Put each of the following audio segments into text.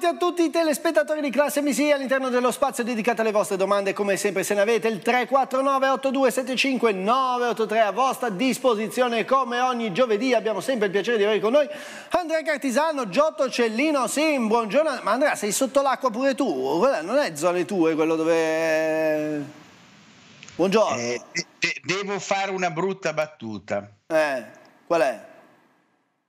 benvenuti a tutti i telespettatori di Classe MC all'interno dello spazio dedicato alle vostre domande. Come sempre, se ne avete, il 349-8275-983 a vostra disposizione. Come ogni giovedì abbiamo sempre il piacere di avere con noi Andrea Cartisano, Giotto Cellino, Sim, buongiorno. Ma Andrea, sei sotto l'acqua pure tu? Quella non è zone tue, quello dove... Eh, buongiorno. Eh, de devo fare una brutta battuta. Eh, qual è?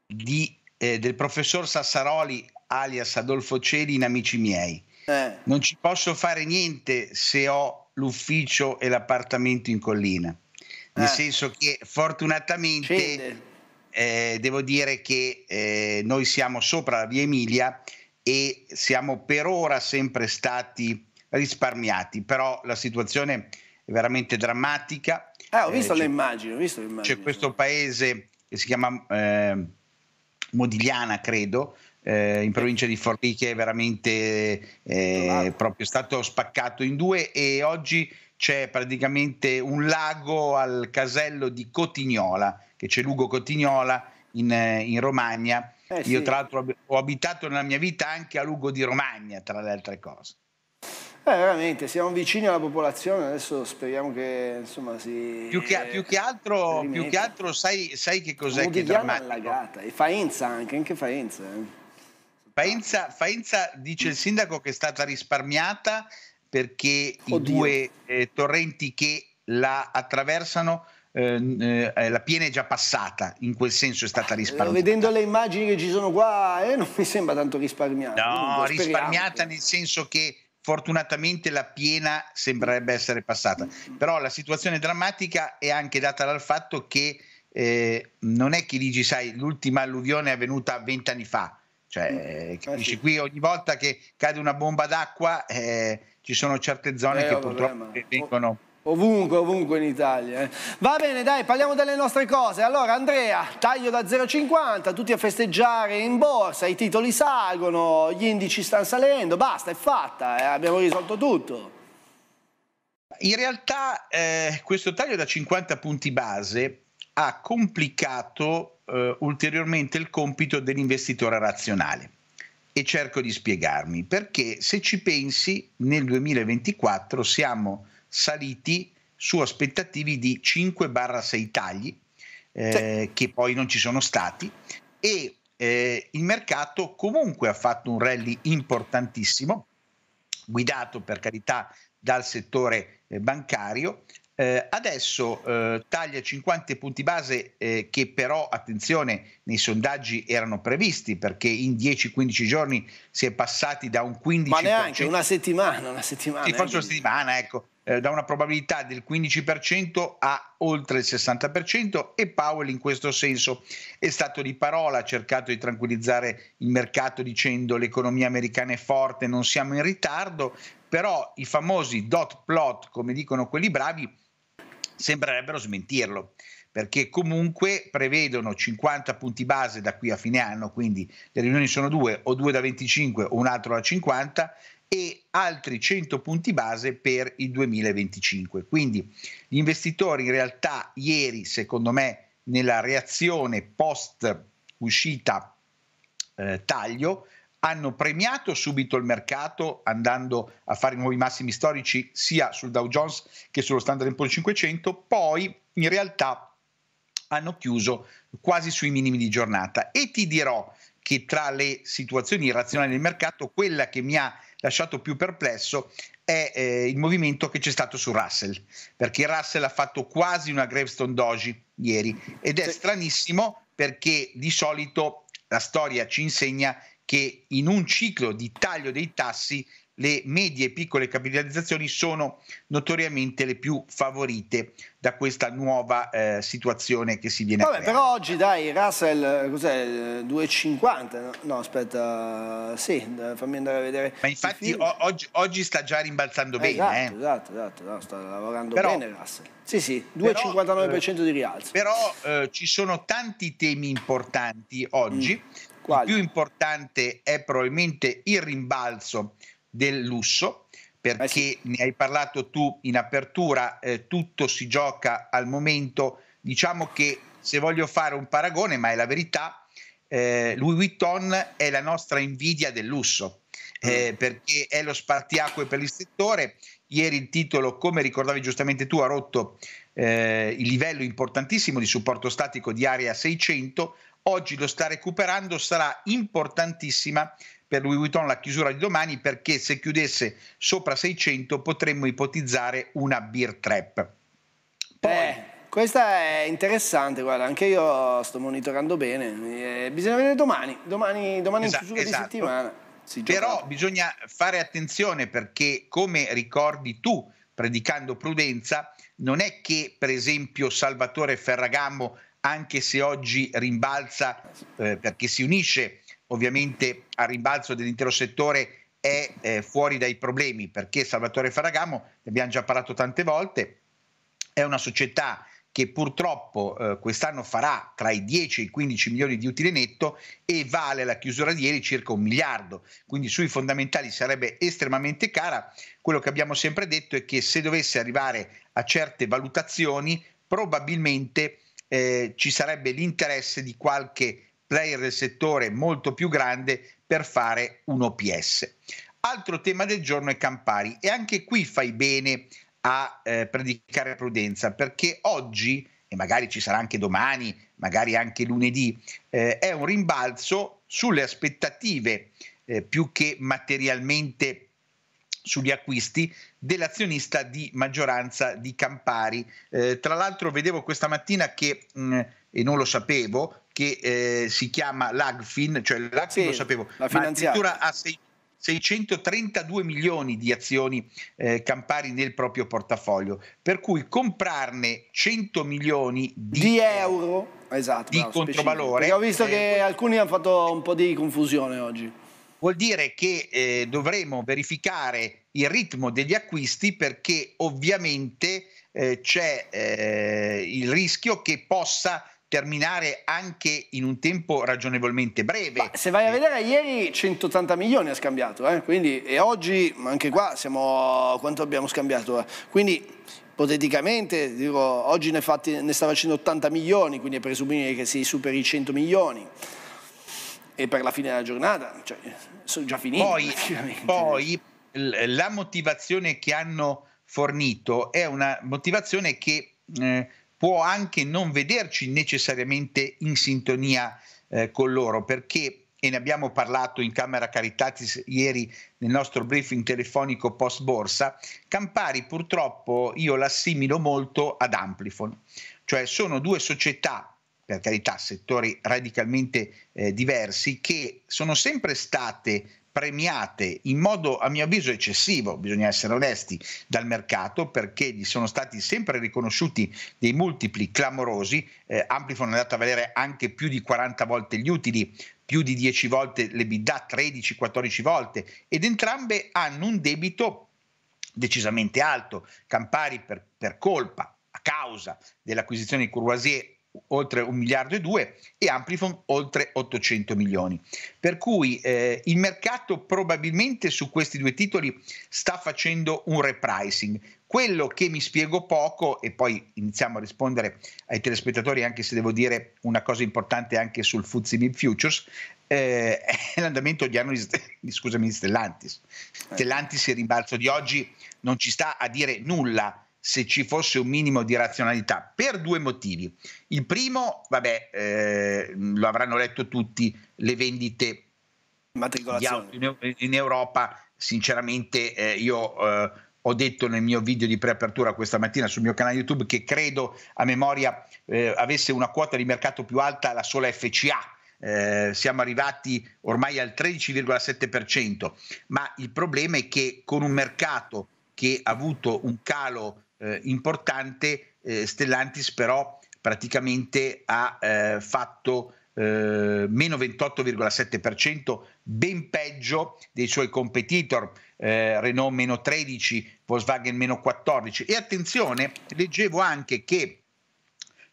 Di, eh, del professor Sassaroli alias Adolfo Celi in Amici miei. Eh. Non ci posso fare niente se ho l'ufficio e l'appartamento in collina. Nel eh. senso che fortunatamente eh, devo dire che eh, noi siamo sopra la via Emilia e siamo per ora sempre stati risparmiati, però la situazione è veramente drammatica. Ah, ho visto, eh, le, immagini, ho visto le immagini, C'è questo paese che si chiama eh, Modigliana, credo, eh, in provincia di Forlì che è veramente eh, proprio stato spaccato in due e oggi c'è praticamente un lago al casello di Cotignola, che c'è Lugo Cotignola in, eh, in Romagna. Eh, Io sì. tra l'altro ho abitato nella mia vita anche a Lugo di Romagna, tra le altre cose. Eh, veramente, siamo vicini alla popolazione, adesso speriamo che insomma si... Più che, più che, altro, più che altro, sai, sai che cos'è Lugo che è drammatico? Allagata. E Faenza anche, anche Faenza. Eh. Faenza, Faenza, dice il sindaco che è stata risparmiata perché Oddio. i due eh, torrenti che la attraversano eh, eh, la piena è già passata, in quel senso è stata ah, risparmiata. Vedendo le immagini che ci sono qua, eh, non mi sembra tanto risparmiata. No, risparmiata nel senso che fortunatamente la piena sembrerebbe essere passata, però la situazione drammatica è anche data dal fatto che eh, non è che dici, sai, l'ultima alluvione è avvenuta vent'anni fa, cioè, mm. eh, eh, capisci, qui ogni volta che cade una bomba d'acqua eh, ci sono certe zone eh, che purtroppo vengono... Ovunque, ovunque in Italia. Eh. Va bene, dai, parliamo delle nostre cose. Allora, Andrea, taglio da 0,50, tutti a festeggiare in borsa, i titoli salgono, gli indici stanno salendo, basta, è fatta, eh, abbiamo risolto tutto. In realtà eh, questo taglio da 50 punti base ha complicato eh, ulteriormente il compito dell'investitore razionale. E cerco di spiegarmi, perché se ci pensi, nel 2024 siamo saliti su aspettativi di 5-6 tagli, eh, sì. che poi non ci sono stati, e eh, il mercato comunque ha fatto un rally importantissimo, guidato per carità dal settore eh, bancario, eh, adesso eh, taglia 50 punti base eh, che però, attenzione, nei sondaggi erano previsti perché in 10-15 giorni si è passati da un 15%... Ma neanche, una settimana, una settimana. Sì, forse eh, una settimana, ecco, eh, da una probabilità del 15% a oltre il 60% e Powell in questo senso è stato di parola, ha cercato di tranquillizzare il mercato dicendo l'economia americana è forte, non siamo in ritardo, però i famosi dot plot, come dicono quelli bravi, sembrerebbero smentirlo perché comunque prevedono 50 punti base da qui a fine anno, quindi le riunioni sono due, o due da 25 o un altro da 50 e altri 100 punti base per il 2025. Quindi gli investitori in realtà ieri, secondo me, nella reazione post uscita eh, taglio, hanno premiato subito il mercato andando a fare nuovi massimi storici sia sul Dow Jones che sullo Standard Poor's 500, poi in realtà hanno chiuso quasi sui minimi di giornata e ti dirò che tra le situazioni irrazionali del mercato quella che mi ha lasciato più perplesso è eh, il movimento che c'è stato su Russell, perché Russell ha fatto quasi una Gravestone Doji ieri ed è stranissimo perché di solito la storia ci insegna che in un ciclo di taglio dei tassi le medie e piccole capitalizzazioni sono notoriamente le più favorite da questa nuova eh, situazione che si viene Vabbè, a creare. però oggi dai, Russell cos'è 2,50? No, no, aspetta, sì, fammi andare a vedere. Ma infatti oggi, oggi, sta già rimbalzando eh, bene. Esatto, eh. esatto, esatto no, sta lavorando però, bene Russell. Sì, sì, 2,59% eh, di rialzo. Però eh, ci sono tanti temi importanti oggi. Mm quali? Il più importante è probabilmente il rimbalzo del lusso, perché eh sì. ne hai parlato tu in apertura, eh, tutto si gioca al momento. Diciamo che se voglio fare un paragone, ma è la verità, eh, Louis Vuitton è la nostra invidia del lusso, mm. Eh, perché è lo spartiacque per il settore. Ieri il titolo, come ricordavi giustamente tu, ha rotto eh, il livello importantissimo di supporto statico di area 600, Oggi lo sta recuperando, sarà importantissima per Louis Vuitton la chiusura di domani perché se chiudesse sopra 600 potremmo ipotizzare una beer trap. Poi, eh, questa è interessante, guarda, anche io sto monitorando bene, eh, bisogna vedere domani, domani, domani esatto, in chiusura esatto. di settimana. Però bisogna fare attenzione perché come ricordi tu, predicando prudenza, non è che per esempio Salvatore Ferragamo anche se oggi rimbalza eh, perché si unisce ovviamente al rimbalzo dell'intero settore è eh, fuori dai problemi perché Salvatore Faragamo, ne abbiamo già parlato tante volte, è una società che purtroppo eh, quest'anno farà tra i 10 e i 15 milioni di utile netto e vale la chiusura di ieri circa un miliardo, quindi sui fondamentali sarebbe estremamente cara. Quello che abbiamo sempre detto è che se dovesse arrivare a certe valutazioni probabilmente eh, ci sarebbe l'interesse di qualche player del settore molto più grande per fare un OPS. Altro tema del giorno è Campari e anche qui fai bene a eh, predicare prudenza perché oggi e magari ci sarà anche domani, magari anche lunedì, eh, è un rimbalzo sulle aspettative eh, più che materialmente sugli acquisti dell'azionista di maggioranza di Campari. Eh, tra l'altro vedevo questa mattina che, mh, mm, e non lo sapevo, che eh, si chiama Lagfin, cioè Lagfin sì, lo sapevo, la ma addirittura ha 632 milioni di azioni eh, Campari nel proprio portafoglio, per cui comprarne 100 milioni di, di euro esatto, di bravo, controvalore. Ho visto eh, che alcuni hanno fatto un po' di confusione oggi vuol dire che eh, dovremo verificare il ritmo degli acquisti perché ovviamente eh, c'è eh, il rischio che possa terminare anche in un tempo ragionevolmente breve. Ma se vai a vedere, ieri 180 milioni ha scambiato, eh? Quindi, e oggi anche qua siamo... quanto abbiamo scambiato? Eh? Quindi ipoteticamente, dico, oggi ne, fatti, ne sta facendo 80 milioni, quindi è presumibile che si superi i 100 milioni e per la fine della giornata cioè, sono già finiti. Poi, poi la motivazione che hanno fornito è una motivazione che eh, può anche non vederci necessariamente in sintonia eh, con loro, perché, e ne abbiamo parlato in Camera Caritatis ieri nel nostro briefing telefonico post borsa, Campari purtroppo io l'assimilo molto ad Amplifon, cioè sono due società per carità, settori radicalmente eh, diversi, che sono sempre state premiate in modo a mio avviso eccessivo, bisogna essere onesti, dal mercato perché gli sono stati sempre riconosciuti dei multipli clamorosi, eh, Amplifon è andato a valere anche più di 40 volte gli utili, più di 10 volte le bidà, 13-14 volte ed entrambe hanno un debito decisamente alto, Campari per, per colpa, a causa dell'acquisizione di Courvoisier oltre 1 miliardo e 2 e Amplifon oltre 800 milioni. Per cui eh, il mercato probabilmente su questi due titoli sta facendo un repricing. Quello che mi spiego poco, e poi iniziamo a rispondere ai telespettatori, anche se devo dire una cosa importante anche sul FTSE Mid Futures, eh, è l'andamento odierno di, scusami, Stellantis. Eh. Stellantis il rimbalzo di oggi non ci sta a dire nulla se ci fosse un minimo di razionalità, per due motivi. Il primo, vabbè, eh, lo avranno letto tutti, le vendite in Europa, sinceramente eh, io eh, ho detto nel mio video di preapertura questa mattina sul mio canale YouTube che credo a memoria eh, avesse una quota di mercato più alta la sola FCA. Eh, siamo arrivati ormai al 13,7%, ma il problema è che con un mercato che ha avuto un calo eh, importante, eh, Stellantis però praticamente ha eh, fatto eh, meno 28,7%, ben peggio dei suoi competitor, eh, Renault meno 13, Volkswagen meno 14. E attenzione, leggevo anche che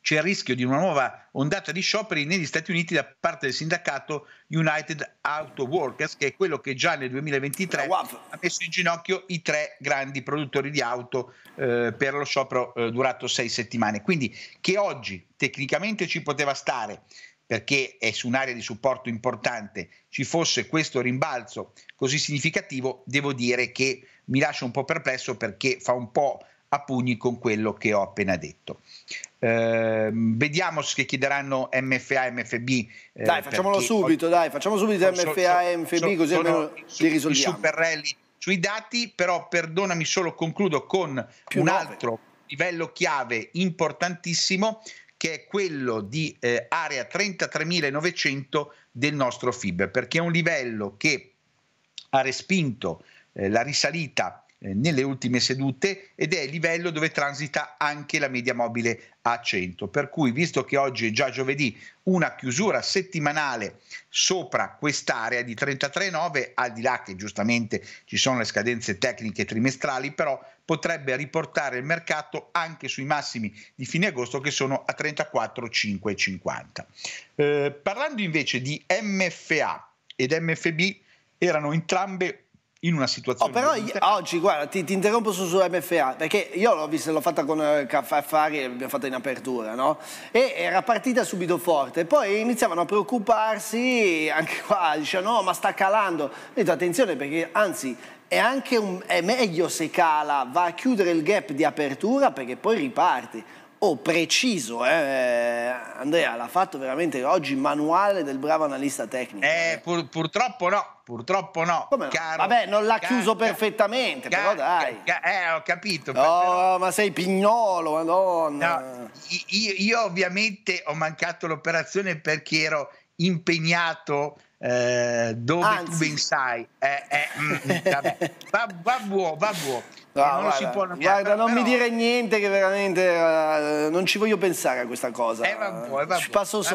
c'è il rischio di una nuova ondata di scioperi negli Stati Uniti da parte del sindacato United Auto Workers, che è quello che già nel 2023 ha messo in ginocchio i tre grandi produttori di auto eh, per lo sciopero eh, durato sei settimane. Quindi che oggi tecnicamente ci poteva stare, perché è su un'area di supporto importante, ci fosse questo rimbalzo così significativo, devo dire che mi lascia un po' perplesso perché fa un po' a pugni con quello che ho appena detto. Eh, vediamo se chiederanno MFA, MFB. Eh, dai, facciamolo subito, ho, dai, facciamo subito so, MFA, so, MFB, so, così almeno li risolviamo. Super rally sui dati, però perdonami solo, concludo con Più un 9. altro livello chiave importantissimo che è quello di eh, area 33.900 del nostro FIB, perché è un livello che ha respinto eh, la risalita eh, nelle ultime sedute ed è il livello dove transita anche la media mobile a 100. Per cui, visto che oggi è già giovedì, una chiusura settimanale sopra quest'area di 33,9, al di là che giustamente ci sono le scadenze tecniche trimestrali, però potrebbe riportare il mercato anche sui massimi di fine agosto che sono a 34,550. Eh, parlando invece di MFA ed MFB, erano entrambe in una situazione... Oh, però io, oggi, guarda, ti, ti interrompo su, su, MFA, perché io l'ho vista, l'ho fatta con eh, Caffari, l'abbiamo fatta in apertura, no? E era partita subito forte, poi iniziavano a preoccuparsi, anche qua, dicevano, no, oh, ma sta calando. Ho detto, attenzione, perché anzi, è anche un, è meglio se cala, va a chiudere il gap di apertura, perché poi riparti. Oh, preciso, eh, eh. Andrea l'ha fatto veramente oggi manuale del bravo analista tecnico. Eh, eh, pur, purtroppo no, purtroppo no. Come caro, Vabbè, non l'ha caro, chiuso caro, perfettamente, però dai. eh, ho capito. No, però... ma sei pignolo, madonna. No, io, io, ovviamente ho mancato l'operazione perché ero impegnato eh, dove Anzi. tu ben sai. Eh, eh, mm, mm va, va buono, va buono. No, non guarda, si può guarda, guarda però, non mi dire niente che veramente uh, non ci voglio pensare a questa cosa. Eh, vabbè, vabbè. Ci passo vabbè,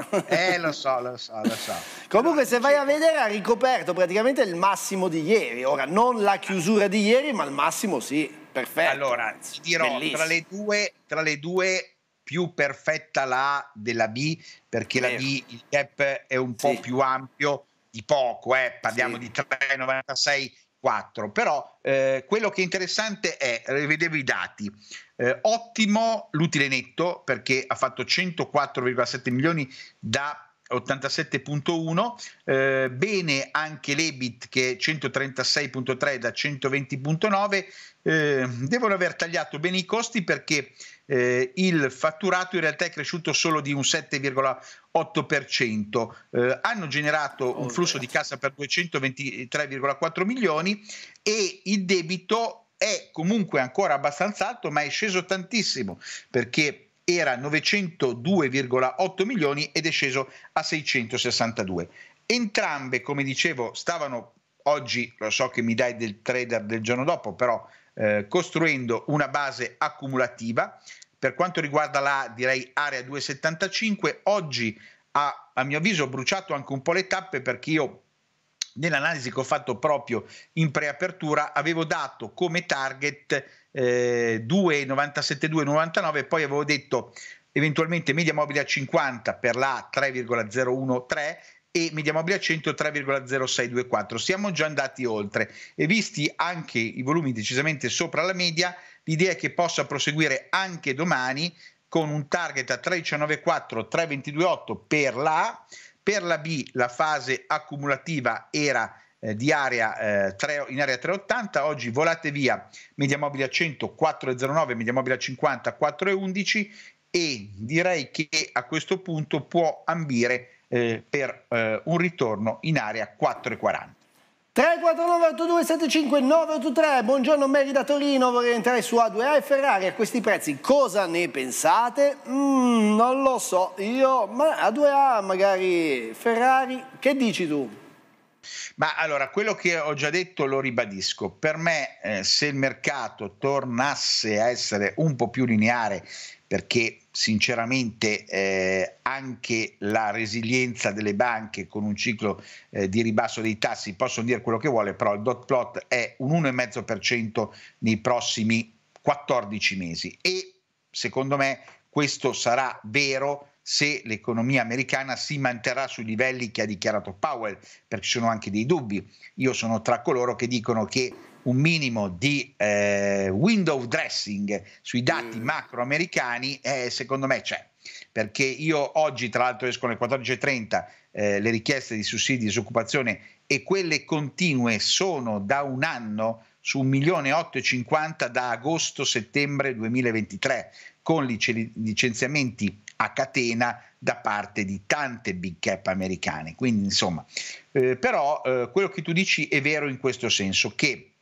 sopra. Eh, eh, lo so, lo so, lo so. Comunque se vai a vedere ha ricoperto praticamente il massimo di ieri. Ora non la chiusura di ieri, ma il massimo sì. Perfetto. Allora, ti dirò tra le, due, tra le due più perfetta la della B perché Vero. la B il gap è un sì. po' più ampio di poco, eh? parliamo sì. di 3,96 4, però eh, quello che è interessante è, rivedevo i dati, eh, ottimo l'utile netto perché ha fatto 104,7 milioni da 87.1, eh, bene anche l'EBIT che è 136.3 da 120.9, eh, devono aver tagliato bene i costi perché eh, il fatturato in realtà è cresciuto solo di un 7,8%. Eh, hanno generato un flusso di cassa per 223,4 milioni e il debito è comunque ancora abbastanza alto, ma è sceso tantissimo perché era 902,8 milioni ed è sceso a 662. Entrambe, come dicevo, stavano oggi, lo so che mi dai del trader del giorno dopo, però eh, costruendo una base accumulativa. Per quanto riguarda la direi area 275, oggi ha a mio avviso bruciato anche un po' le tappe perché io nell'analisi che ho fatto proprio in preapertura avevo dato come target eh, 2,97-2,99 poi avevo detto eventualmente media mobile a 50 per la 3,013 e Mediamobile 3,0624. Siamo già andati oltre e visti anche i volumi decisamente sopra la media, l'idea è che possa proseguire anche domani con un target a 3,194, 3,228 per la A. per la B la fase accumulativa era eh, di area, eh, 3, in area 380, oggi volate via Mediamobile a 100 4,09, Mediamobile a 50 4,11 e direi che a questo punto può ambire eh, per eh, un ritorno in area 4,40. 349 82 75 983 buongiorno Mary da Torino, vorrei entrare su A2A e Ferrari a questi prezzi, cosa ne pensate? Mm, non lo so, io, ma A2A magari, Ferrari, che dici tu? Ma allora, quello che ho già detto lo ribadisco, per me eh, se il mercato tornasse a essere un po' più lineare perché sinceramente eh, anche la resilienza delle banche con un ciclo eh, di ribasso dei tassi, possono dire quello che vuole, però il dot plot è un 1,5% nei prossimi 14 mesi e secondo me questo sarà vero se l'economia americana si manterrà sui livelli che ha dichiarato Powell, perché ci sono anche dei dubbi. Io sono tra coloro che dicono che un minimo di eh, window dressing sui dati mm. macroamericani, eh, secondo me c'è. Perché io oggi, tra l'altro, escono alle 14.30 eh, le richieste di sussidi di disoccupazione e quelle continue sono da un anno su 1.850.000 da agosto-settembre 2023, con licenziamenti a catena da parte di tante big cap americane. Quindi, insomma, eh, però eh, quello che tu dici è vero in questo senso, che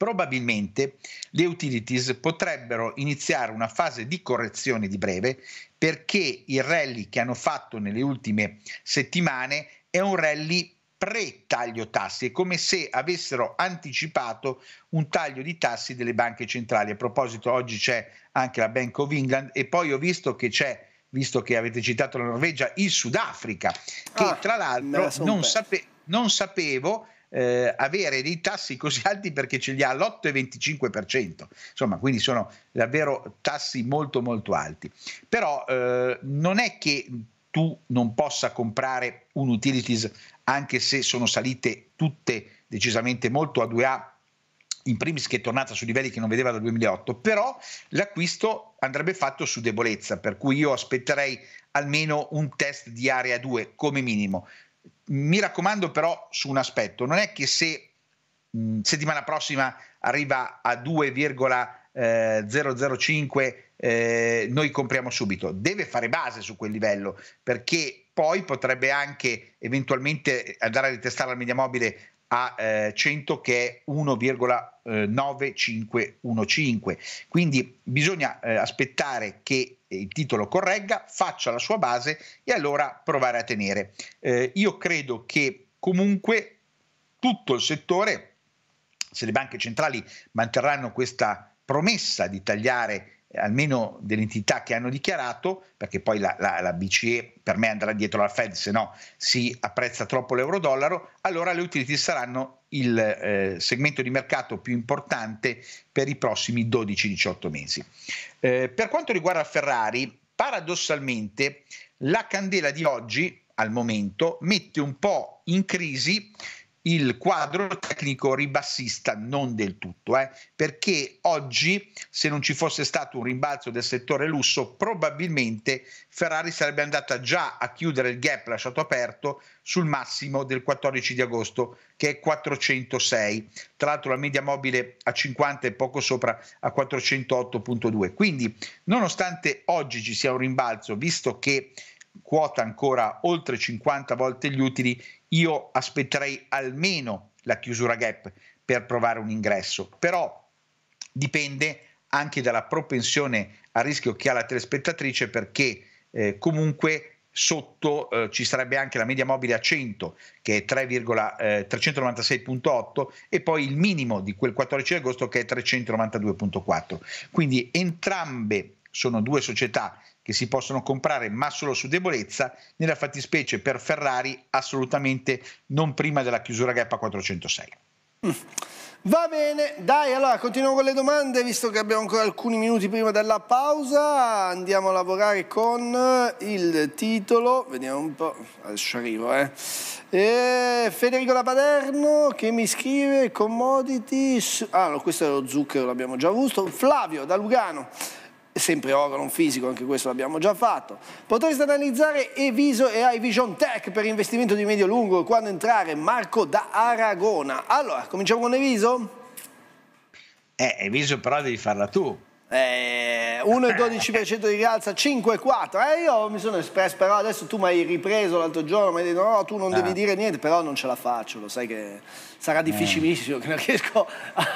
Probabilmente le utilities potrebbero iniziare una fase di correzione di breve perché il rally che hanno fatto nelle ultime settimane è un rally pre-taglio tassi, è come se avessero anticipato un taglio di tassi delle banche centrali. A proposito, oggi c'è anche la Bank of England e poi ho visto che c'è visto che avete citato la Norvegia, il Sudafrica, che ah, tra l'altro non, sape- non, sapevo eh, avere dei tassi così alti perché ce li ha all'8,25%, insomma, quindi sono davvero tassi molto molto alti. Però eh, non è che tu non possa comprare un utilities anche se sono salite tutte decisamente molto a 2A in primis che è tornata su livelli che non vedeva dal 2008, però l'acquisto andrebbe fatto su debolezza, per cui io aspetterei almeno un test di area 2 come minimo. Mi raccomando però su un aspetto, non è che se mh, mm, settimana prossima arriva a 2,005 eh, eh, noi compriamo subito, deve fare base su quel livello perché poi potrebbe anche eventualmente andare a ritestare la media mobile a eh, 100 che è 1,9515. Eh, Quindi bisogna eh, aspettare che il titolo corregga, faccia la sua base e allora provare a tenere. Eh, io credo che comunque tutto il settore, se le banche centrali manterranno questa promessa di tagliare almeno delle entità che hanno dichiarato, perché poi la, la, la, BCE per me andrà dietro la Fed, se no si apprezza troppo l'euro-dollaro, allora le utility saranno il eh, segmento di mercato più importante per i prossimi 12-18 mesi. Eh, per quanto riguarda Ferrari, paradossalmente la candela di oggi, al momento, mette un po' in crisi il quadro tecnico ribassista non del tutto, eh, perché oggi se non ci fosse stato un rimbalzo del settore lusso probabilmente Ferrari sarebbe andata già a chiudere il gap lasciato aperto sul massimo del 14 di agosto che è 406, tra l'altro la media mobile a 50 è poco sopra a 408.2, quindi nonostante oggi ci sia un rimbalzo, visto che quota ancora oltre 50 volte gli utili, io aspetterei almeno la chiusura gap per provare un ingresso, però dipende anche dalla propensione a rischio che ha la telespettatrice perché eh, comunque sotto eh, ci sarebbe anche la media mobile a 100 che è 3,396.8 eh, e poi il minimo di quel 14 agosto che è 392.4 quindi entrambe sono due società che si possono comprare ma solo su debolezza, nella fattispecie per Ferrari assolutamente non prima della chiusura Gappa 406. Mm. Va bene, dai, allora continuiamo con le domande, visto che abbiamo ancora alcuni minuti prima della pausa, andiamo a lavorare con il titolo, vediamo un po', adesso arrivo, eh. E Federico La Paterno che mi scrive commodity, ah no, questo è lo zucchero, l'abbiamo già avuto, Flavio da Lugano sempre organo fisico, anche questo l'abbiamo già fatto. Potreste analizzare Eviso e iVision Tech per investimento di medio lungo, quando entrare Marco da Aragona. Allora, cominciamo con Eviso? Eh, Eviso però devi farla tu. Eh, 1,12% di rialza, 5,4%. Eh, io mi sono espresso, però adesso tu mi hai ripreso l'altro giorno, mi hai detto no, tu non ah. devi dire niente, però non ce la faccio, lo sai che sarà eh. difficilissimo, eh. che non riesco a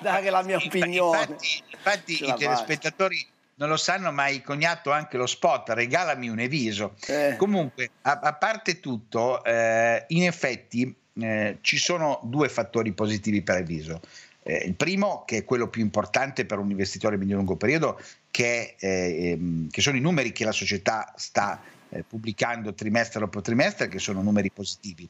dare la mia opinione. Infatti, infatti i telespettatori non lo sanno, mai hai coniato anche lo spot, regalami un eviso. Eh. Comunque, a, a, parte tutto, eh, in effetti eh, ci sono due fattori positivi per Eviso. Eh, il primo, che è quello più importante per un investitore a medio lungo periodo, che, eh, ehm, che sono i numeri che la società sta eh, pubblicando trimestre dopo trimestre, che sono numeri positivi.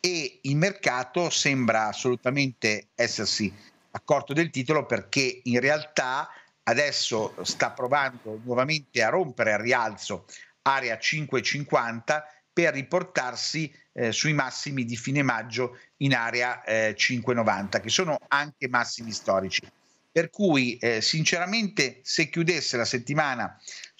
E il mercato sembra assolutamente essersi accorto del titolo perché in realtà adesso sta provando nuovamente a rompere al rialzo area 550 per riportarsi eh, sui massimi di fine maggio in area eh, 590, che sono anche massimi storici. Per cui eh, sinceramente se chiudesse la settimana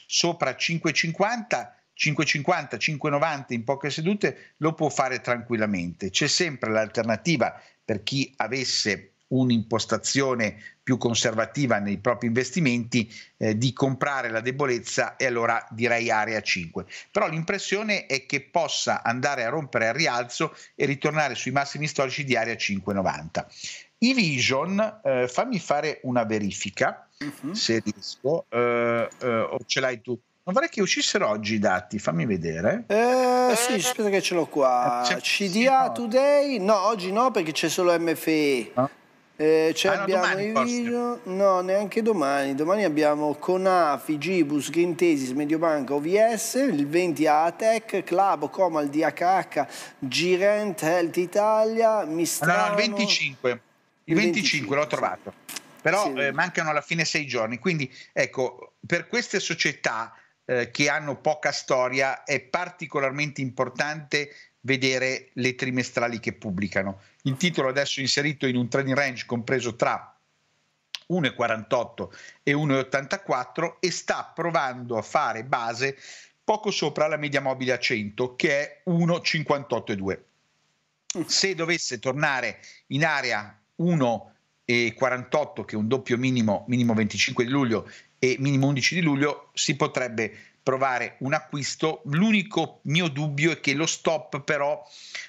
sopra 550, 550, 590 in poche sedute lo può fare tranquillamente. C'è sempre l'alternativa per chi avesse un'impostazione più conservativa nei propri investimenti, eh, di comprare la debolezza e allora direi area 5. Però l'impressione è che possa andare a rompere al rialzo e ritornare sui massimi storici di area 5,90. I Vision, eh, fammi fare una verifica, uh-huh. se riesco, eh, eh, o ce l'hai tu? Non vorrei che uscissero oggi i dati, fammi vedere. Eh, eh sì, aspetta che ce l'ho qua. CDA Today? No, oggi no perché c'è solo MFE. No? Eh, cioè ah, abbiamo no, domani, video... no, neanche domani. Domani abbiamo Conafi, Gibus, Gentesis, Mediobanca, OVS, il 20 ATEC, Club, Comal, DHH, Girent, Health Italia, Mistrano... No, no, il 25. Il 25, 25 l'ho trovato. Però sì. Eh, mancano alla fine sei giorni. Quindi, ecco, per queste società eh, che hanno poca storia è particolarmente importante vedere le trimestrali che pubblicano. Il titolo adesso è inserito in un trading range compreso tra 1,48 e 1,84 e sta provando a fare base poco sopra la media mobile a 100 che è 1,58,2. Se dovesse tornare in area 1,48 che è un doppio minimo, minimo 25 di luglio e minimo 11 di luglio, si potrebbe provare un acquisto. L'unico mio dubbio è che lo stop però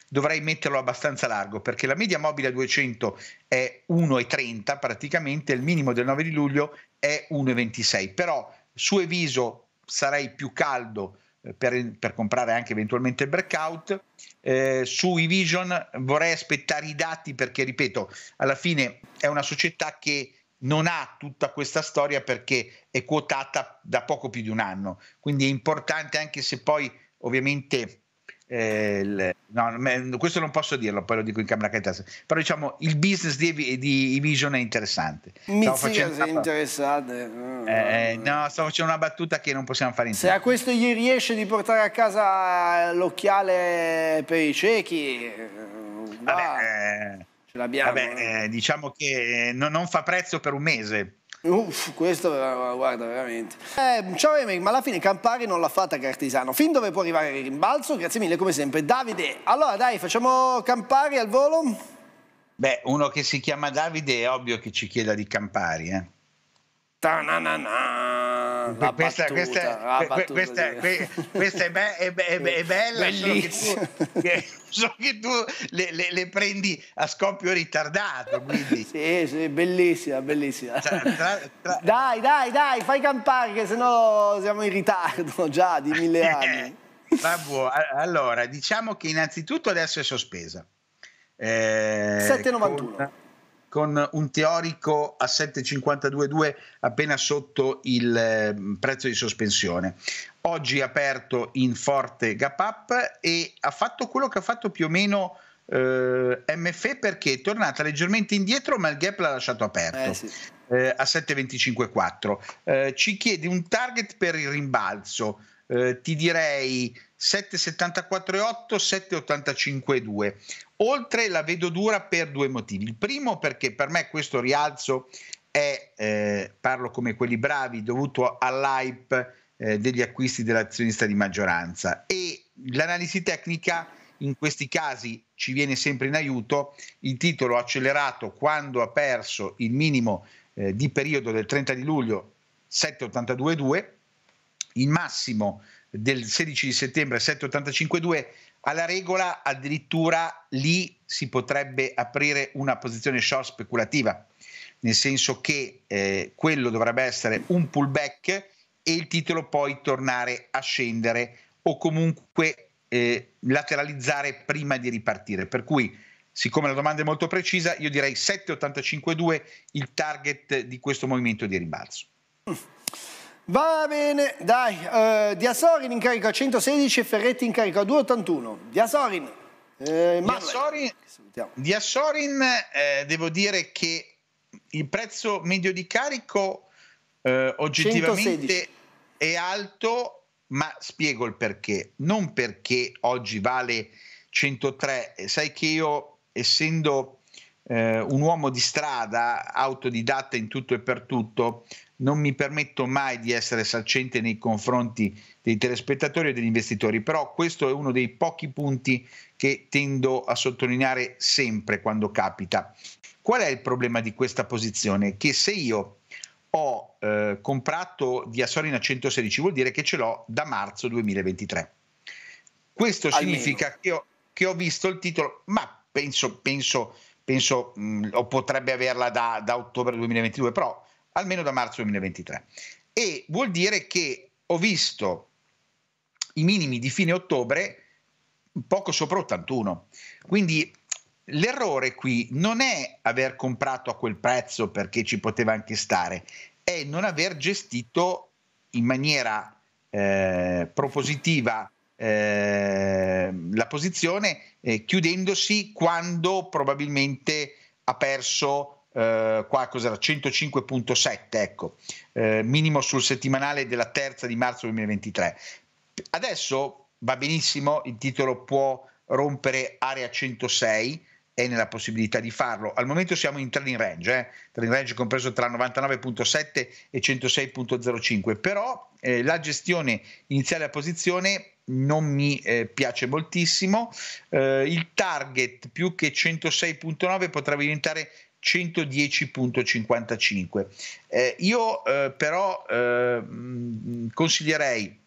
dovrei metterlo abbastanza largo perché la media mobile a 200 è 1,30 praticamente, il minimo del 9 di luglio è 1,26. Però su Eviso sarei più caldo eh, per, per, comprare anche eventualmente il breakout. Eh, sui Vision vorrei aspettare i dati perché, ripeto, alla fine è una società che non ha tutta questa storia perché è quotata da poco più di un anno. Quindi è importante anche se poi ovviamente... Eh, le, no, questo non posso dirlo, poi lo dico in camera cantata. Però diciamo il business di, di Vision è interessante. Mi stavo facendo interessante. Eh, eh no, sto facendo una battuta che non possiamo fare in Se a questo gli riesce di portare a casa l'occhiale per i ciechi. Eh, Vabbè, eh, Ce l'abbiamo. Vabbè, eh. eh diciamo che eh, non, non fa prezzo per un mese. Uff, questo eh, guarda veramente. Eh, ciao Emerick, ma alla fine Campari non l'ha fatta Cartisano. Fin dove può arrivare il rimbalzo? Grazie mille come sempre. Davide, allora dai, facciamo Campari al volo? Beh, uno che si chiama Davide è ovvio che ci chieda di Campari, eh. Ta-na-na-na, la questa, battuta, questa, è, la battuta questa, di... questa è, be- è, be- è, bella, solo che tu, che, so che tu le, le, le, prendi a scoppio ritardato. Quindi. Sì, sì, bellissima, bellissima. Tra, tra, tra... Dai, dai, dai, fai campare che sennò siamo in ritardo già di mille eh, anni. Babbo, allora, diciamo che innanzitutto adesso è sospesa. Eh, 7,91. Con con un teorico a 7,52,2 appena sotto il ehm, prezzo di sospensione. Oggi è aperto in forte gap up e ha fatto quello che ha fatto più o meno eh, MF perché è tornata leggermente indietro ma il gap l'ha lasciato aperto. Eh, sì. eh, a 7,25,4 eh, ci chiede un target per il rimbalzo. Eh, ti direi 7,74,8, 7,85,2. Oltre la vedo dura per due motivi. Il primo perché per me questo rialzo è, eh, parlo come quelli bravi, dovuto all'hype eh, degli acquisti dell'azionista di maggioranza e l'analisi tecnica in questi casi ci viene sempre in aiuto. Il titolo ha accelerato quando ha perso il minimo eh, di periodo del 30 di luglio 7,82,2, il massimo del 16 di settembre 7,85,2 alla regola addirittura lì si potrebbe aprire una posizione short speculativa, nel senso che eh, quello dovrebbe essere un pullback e il titolo poi tornare a scendere o comunque eh, lateralizzare prima di ripartire. Per cui, siccome la domanda è molto precisa, io direi 7,85,2 il target di questo movimento di rimbalzo. Mm. Va bene, dai, uh, Diasorin in carica a 116 e Ferretti in carica a 281. Diasorin, eh, Diasorin, Diasorin eh, devo dire che il prezzo medio di carico eh, oggettivamente 116. è alto, ma spiego il perché. Non perché oggi vale 103, eh, sai che io essendo eh, un uomo di strada, autodidatta in tutto e per tutto, non mi permetto mai di essere salcente nei confronti dei telespettatori e degli investitori, però questo è uno dei pochi punti che tendo a sottolineare sempre quando capita. Qual è il problema di questa posizione? Che se io ho eh, comprato di Asorin 116 vuol dire che ce l'ho da marzo 2023. Questo Almeno. significa che ho, che ho, visto il titolo, ma penso, penso, penso mh, potrebbe averla da, da ottobre 2022, però almeno da marzo 2023. E vuol dire che ho visto i minimi di fine ottobre poco sopra 81. Quindi l'errore qui non è aver comprato a quel prezzo perché ci poteva anche stare, è non aver gestito in maniera eh, propositiva eh, la posizione eh, chiudendosi quando probabilmente ha perso eh, qua cos'era 105.7 ecco eh, minimo sul settimanale della terza di marzo 2023 adesso va benissimo il titolo può rompere area 106 è nella possibilità di farlo al momento siamo in trading range eh? trading range compreso tra 99.7 e 106.05 però eh, la gestione iniziale a posizione non mi eh, piace moltissimo. Eh, il target più che 106.9 potrebbe diventare 110.55. Eh, io eh, però eh, consiglierei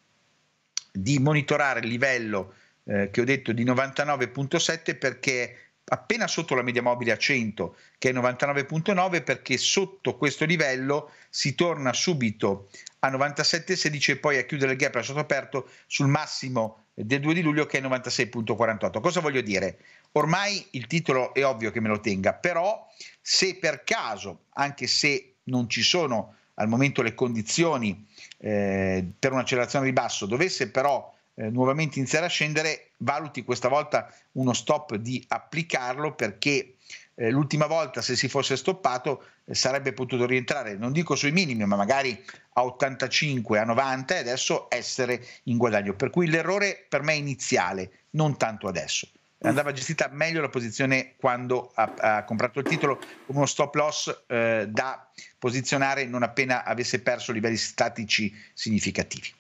di monitorare il livello eh, che ho detto di 99.7 perché appena sotto la media mobile a 100 che è 99.9 perché sotto questo livello si torna subito a 97.16 e poi a chiudere il gap lasciato aperto sul massimo del 2 di luglio che è 96.48. Cosa voglio dire? Ormai il titolo è ovvio che me lo tenga, però se per caso, anche se non ci sono al momento le condizioni eh, per un'accelerazione di basso, dovesse però eh, nuovamente iniziare a scendere, valuti questa volta uno stop di applicarlo perché eh, l'ultima volta se si fosse stoppato eh, sarebbe potuto rientrare, non dico sui minimi, ma magari a 85, a 90 e adesso essere in guadagno. Per cui l'errore per me è iniziale, non tanto adesso andava gestita meglio la posizione quando ha, ha comprato il titolo, con uno stop loss eh, da posizionare non appena avesse perso livelli statici significativi.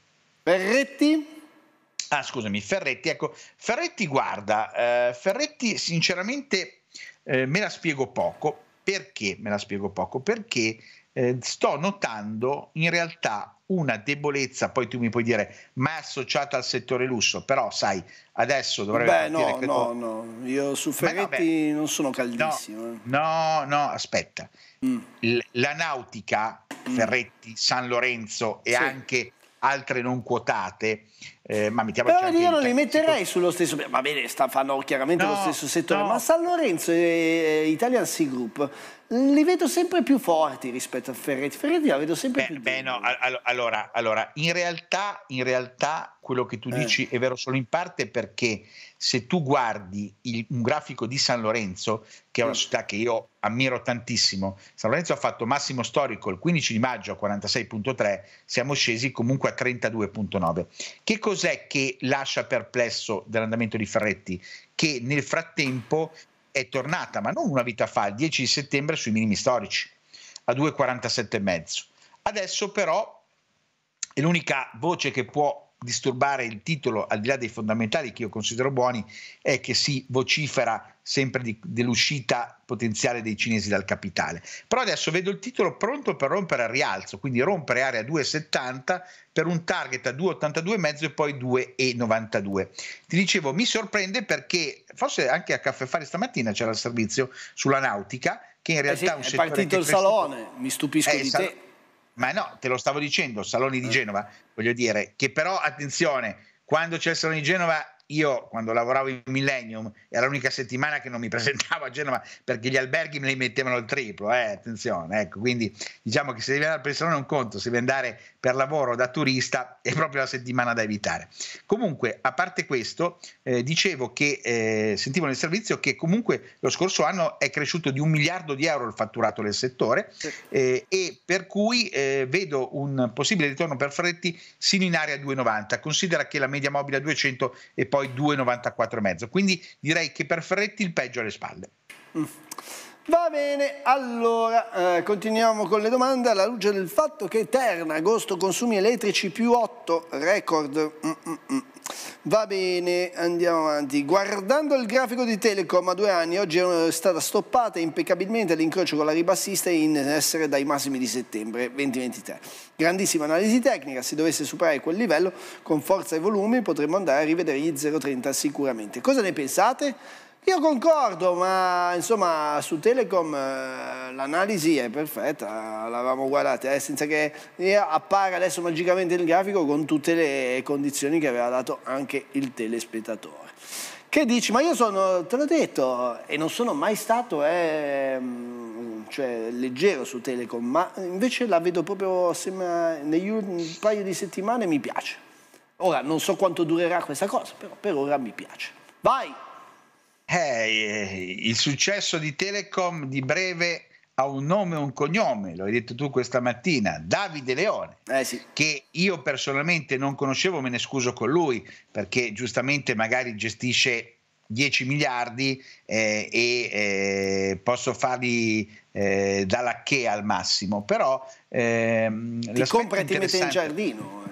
Ferretti? Ah, scusami, Ferretti. Ecco, Ferretti guarda, eh, Ferretti sinceramente eh, me la spiego poco. Perché me la spiego poco? Perché eh, sto notando in realtà una debolezza, poi tu mi puoi dire, ma è associata al settore lusso, però sai, adesso dovrebbe Beh, no, credo... no, no, io su Ferretti no, non sono caldissimo. Eh. No, no, no aspetta. Mm. La nautica, mm. Ferretti, mm. San Lorenzo e sì. anche altre non quotate, eh, ma mettiamo Però io non li metterei sullo stesso, va bene, sta, fanno chiaramente no, lo stesso settore, no. ma San Lorenzo e Italian Sea Group Mm, li vedo sempre più forti rispetto a Ferretti. Ferretti la vedo sempre beh, più beh, no, all- allora, allora in, realtà, in, realtà, quello che tu eh. dici è vero solo in parte perché se tu guardi il, un grafico di San Lorenzo, che è una mm. città che io ammiro tantissimo, San Lorenzo ha fatto massimo storico il 15 di maggio a 46.3, siamo scesi comunque a 32.9. Che cos'è che lascia perplesso dell'andamento di Ferretti? Che nel frattempo è tornata, ma non una vita fa, il 10 settembre sui minimi storici a 2,47 e mezzo. Adesso però è l'unica voce che può disturbare il titolo, al di là dei fondamentali che io considero buoni, è che si vocifera sempre di, dell'uscita potenziale dei cinesi dal capitale. Però adesso vedo il titolo pronto per rompere al rialzo, quindi rompere area 2,70 per un target a 2,82,5 e poi 2,92. Ti dicevo, mi sorprende perché forse anche a Caffè Fare stamattina c'era il servizio sulla nautica, che in realtà eh sì, è un settore... È partito il salone, mi stupisco eh, di sal- te ma no, te lo stavo dicendo, Saloni di eh. Genova, voglio dire, che però attenzione, quando c'è il Salone di Genova io quando lavoravo in Millennium era l'unica settimana che non mi presentavo a Genova perché gli alberghi me li mettevano il triplo, eh, attenzione, ecco, quindi diciamo che se devi andare per Barcellona è un conto, se devi andare per lavoro da turista è proprio la settimana da evitare. Comunque, a parte questo, eh, dicevo che eh, sentivo nel servizio che comunque lo scorso anno è cresciuto di un miliardo di euro il fatturato del settore eh, e per cui eh, vedo un possibile ritorno per Fretti sino in area 2,90, considera che la media mobile a 200 è poi 2,94,5. Quindi direi che per Ferretti il peggio alle spalle. Mm. Va bene, allora eh, continuiamo con le domande alla luce del fatto che Terna agosto consumi elettrici più 8 record. Mm, mm -mm. Va bene, andiamo avanti. Guardando il grafico di Telecom a due anni, oggi è eh, stata stoppata impeccabilmente l'incrocio con la ribassista in essere dai massimi di settembre 2023. Grandissima analisi tecnica, se dovesse superare quel livello con forza e volumi potremmo andare a rivedere gli 0,30 sicuramente. Cosa ne pensate? Io concordo, ma insomma su Telecom eh, l'analisi è perfetta, l'avevamo guardata, eh, senza che eh, appare adesso magicamente il grafico con tutte le condizioni che aveva dato anche il telespettatore. Che dici? Ma io sono, te l'ho detto, e non sono mai stato... Eh, mm, cioè leggero su Telecom, ma invece la vedo proprio sembra, negli un paio di settimane mi piace. Ora non so quanto durerà questa cosa, però per ora mi piace. Vai! Eh, eh, il successo di Telecom di breve ha un nome e un cognome, lo hai detto tu questa mattina, Davide Leone, eh sì. che io personalmente non conoscevo, me ne scuso con lui, perché giustamente magari gestisce 10 miliardi eh, e eh, posso fargli eh, da lacché al massimo, però... Ehm, Ti compra e ti mette in giardino.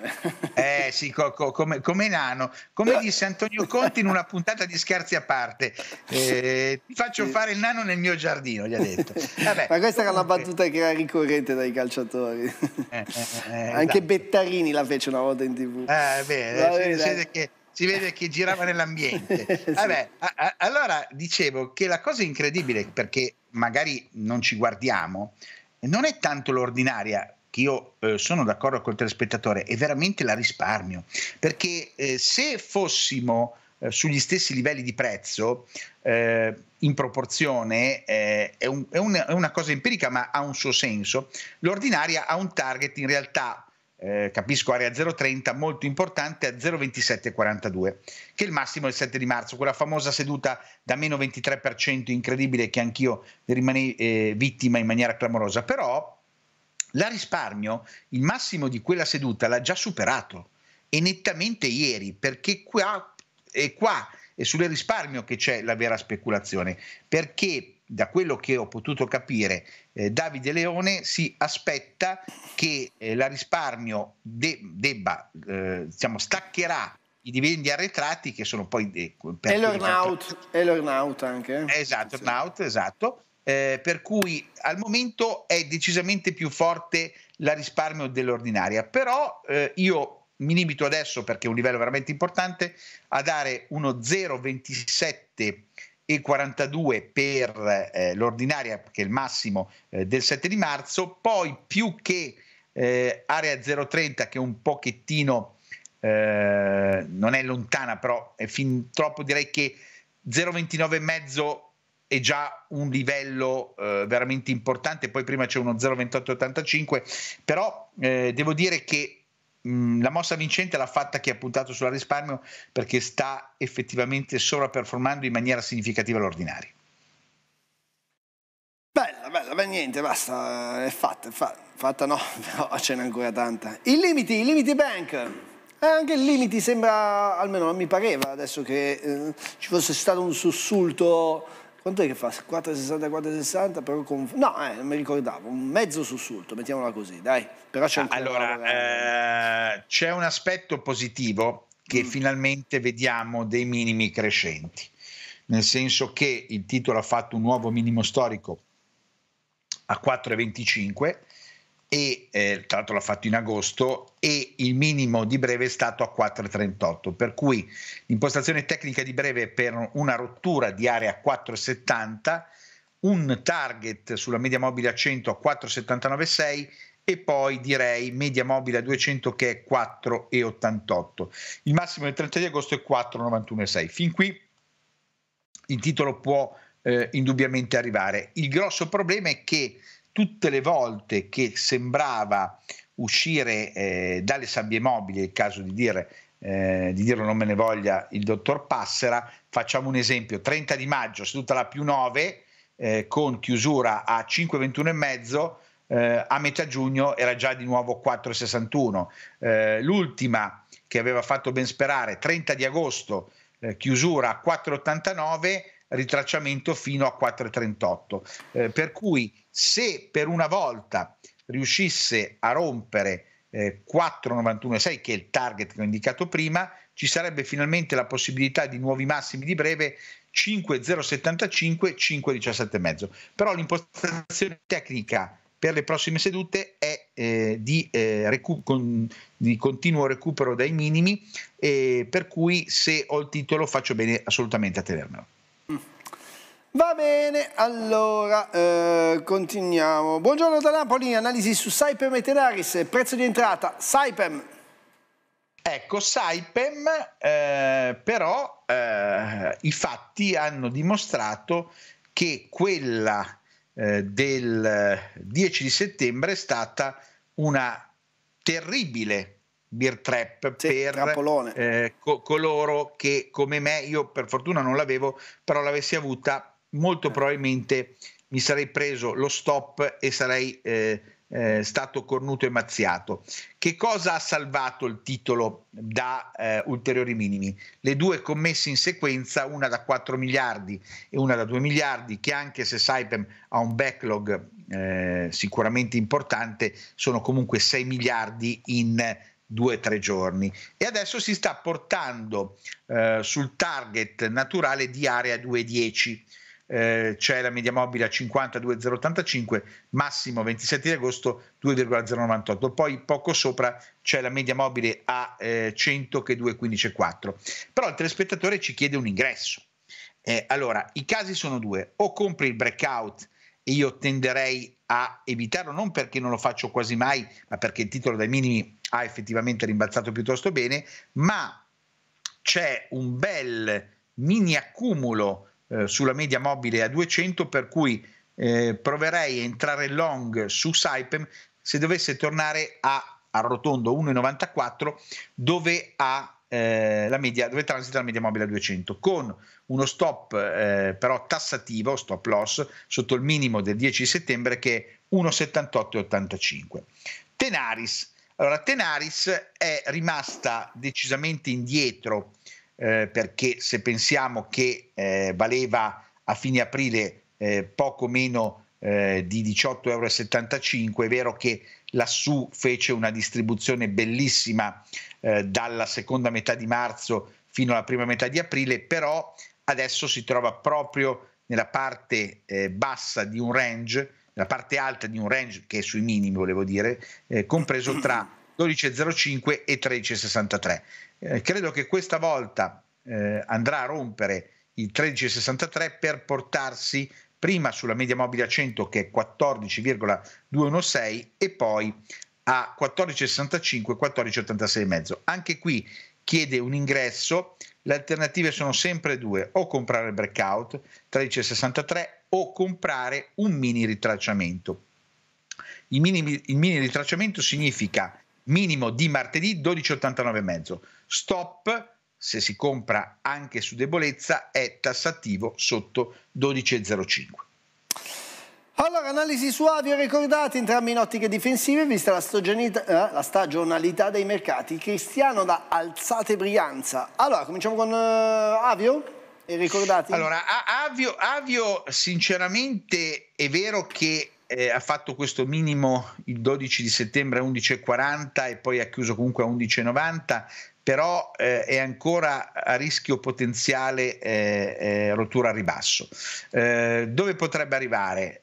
eh sì, co- co- come, come nano. Come disse Antonio Conti in una puntata di scherzi a parte, eh, ti faccio fare il nano nel mio giardino, gli ha detto. Vabbè, Ma questa comunque... era la battuta che era ricorrente dai calciatori. Eh, eh, eh, eh Anche esatto. Bettarini la fece una volta in tv. Ah, beh, Vabbè, si, si vede che si vede che girava nell'ambiente. Vabbè, a, a, allora dicevo che la cosa incredibile, perché magari non ci guardiamo, non è tanto l'ordinaria, che io eh, sono d'accordo col telespettatore, è veramente la risparmio, perché eh, se fossimo eh, sugli stessi livelli di prezzo, eh, in proporzione, eh, è, un, è, un, è una cosa empirica ma ha un suo senso, l'ordinaria ha un target in realtà eh, capisco area 030 molto importante a 02742 che è il massimo del 7 di marzo quella famosa seduta da meno 23% incredibile che anch'io rimanei eh, vittima in maniera clamorosa però la risparmio il massimo di quella seduta l'ha già superato e nettamente ieri perché qua è qua è sulle risparmio che c'è la vera speculazione perché da quello che ho potuto capire, eh, Davide Leone si aspetta che eh, la risparmio de- debba, eh, diciamo, staccherà i dividendi arretrati che sono poi... De- per e l'earnout, e anche. Eh? Esatto, sì. esatto. Eh, per cui al momento è decisamente più forte la risparmio dell'ordinaria, però eh, io mi limito adesso perché è un livello veramente importante a dare uno 0,27 e 42 per eh, l'ordinaria, che è il massimo eh, del 7 di marzo, poi più che eh, area 030 che è un pochettino eh, non è lontana, però è fin troppo, direi che 029 e mezzo è già un livello eh, veramente importante, poi prima c'è uno 0,28,85, però eh, devo dire che Mm, la mossa vincente l'ha fatta chi ha puntato sulla risparmio perché sta effettivamente sovraperformando in maniera significativa l'ordinario. Bella, bella, beh niente, basta, è fatta, è fatta, no, però ce n'è ancora tanta. I limiti, i limiti bank. Eh, anche il limiti sembra, almeno non mi pareva adesso che eh, ci fosse stato un sussulto quanto è che fa? 4,60, 4,60, però con... No, eh, non mi ricordavo, un mezzo sussulto, mettiamola così, dai. Però c'è ah, Allora, eh. eh, c'è un aspetto positivo che mm. finalmente vediamo dei minimi crescenti, nel senso che il titolo ha fatto un nuovo minimo storico a 4,25 e eh, tra l'altro l'ha fatto in agosto e il minimo di breve è stato a 4,38 per cui l'impostazione tecnica di breve per una rottura di area a 4,70 un target sulla media mobile a 100 a 4,79,6 e poi direi media mobile a 200 che è 4,88 il massimo del 30 di agosto è 4,91,6 fin qui il titolo può eh, indubbiamente arrivare il grosso problema è che tutte le volte che sembrava uscire eh, dalle sabbie mobili, è il caso di dire, eh, di dirlo non me ne voglia il dottor Passera, facciamo un esempio, 30 di maggio seduta la più 9 eh, con chiusura a 5,21,5, eh, a metà giugno era già di nuovo 4,61. Eh, l'ultima che aveva fatto ben sperare, 30 di agosto, eh, chiusura a 4,89 ritracciamento fino a 4,38. Eh, per cui se per una volta riuscisse a rompere eh, 4,91,6 che è il target che ho indicato prima, ci sarebbe finalmente la possibilità di nuovi massimi di breve 5,075, 5,17,5. Però l'impostazione tecnica per le prossime sedute è eh, di, eh, recu- con, di, continuo recupero dai minimi, eh, per cui se ho il titolo faccio bene assolutamente a tenermelo. Va bene, allora eh, continuiamo. Buongiorno da Napoli, analisi su Saipem e Tenaris, prezzo di entrata, Saipem. Ecco, Saipem eh, però eh, i fatti hanno dimostrato che quella eh, del 10 di settembre è stata una terribile beer trap sì, per eh, co coloro che come me, io per fortuna non l'avevo, però l'avessi avuta molto eh. probabilmente mi sarei preso lo stop e sarei eh, eh, stato cornuto e mazziato. Che cosa ha salvato il titolo da eh, ulteriori minimi? Le due commesse in sequenza, una da 4 miliardi e una da 2 miliardi, che anche se Saipem ha un backlog eh, sicuramente importante, sono comunque 6 miliardi in due o tre giorni e adesso si sta portando eh, sul target naturale di area 210 eh, c'è la media mobile a 52,085, massimo 27 di agosto 2,098, poi poco sopra c'è la media mobile a eh, 100 che 2,154. Però il telespettatore ci chiede un ingresso. Eh, allora, i casi sono due, o compri il breakout e io tenderei a evitarlo non perché non lo faccio quasi mai, ma perché il titolo dai minimi ha effettivamente rimbalzato piuttosto bene, ma c'è un bel mini accumulo eh, sulla media mobile a 200 per cui eh, proverei a entrare long su Saipem se dovesse tornare a rotondo 1,94 dove ha eh, la media, dove transita la media mobile a 200 con uno stop eh, però tassativo, stop loss sotto il minimo del 10 settembre che è 1,7885. Tenaris, allora Tenaris è rimasta decisamente indietro eh, perché se pensiamo che eh, valeva a fine aprile eh, poco meno eh, di 18,75 euro, è vero che lassù fece una distribuzione bellissima eh, dalla seconda metà di marzo fino alla prima metà di aprile, però adesso si trova proprio nella parte eh, bassa di un range, nella parte alta di un range che è sui minimi, volevo dire, compreso tra 12.05 e 13.63. Eh, credo che questa volta eh, andrà a rompere il 13.63 per portarsi prima sulla media mobile a 100 che è 14,216 e poi a 14,65, 14,86,5. Anche qui chiede un ingresso, le alternative sono sempre due, o comprare il breakout 13,63 o comprare un mini ritracciamento. Il mini, il mini ritracciamento significa minimo di martedì 12,89,5. Stop, se si compra anche su debolezza, è tassativo sotto 12,05. Allora, analisi su Avio, ricordati entrambi in ottiche difensive, vista la, eh, la, stagionalità dei mercati. Cristiano da Alzate Brianza. Allora, cominciamo con eh, Avio e ricordati. Allora, Avio, Avio, sinceramente è vero che eh, ha fatto questo minimo il 12 di settembre a 11.40 e poi ha chiuso comunque a 11.90, però eh, è ancora a rischio potenziale eh, eh rottura a ribasso. Eh, dove potrebbe arrivare? 10.96,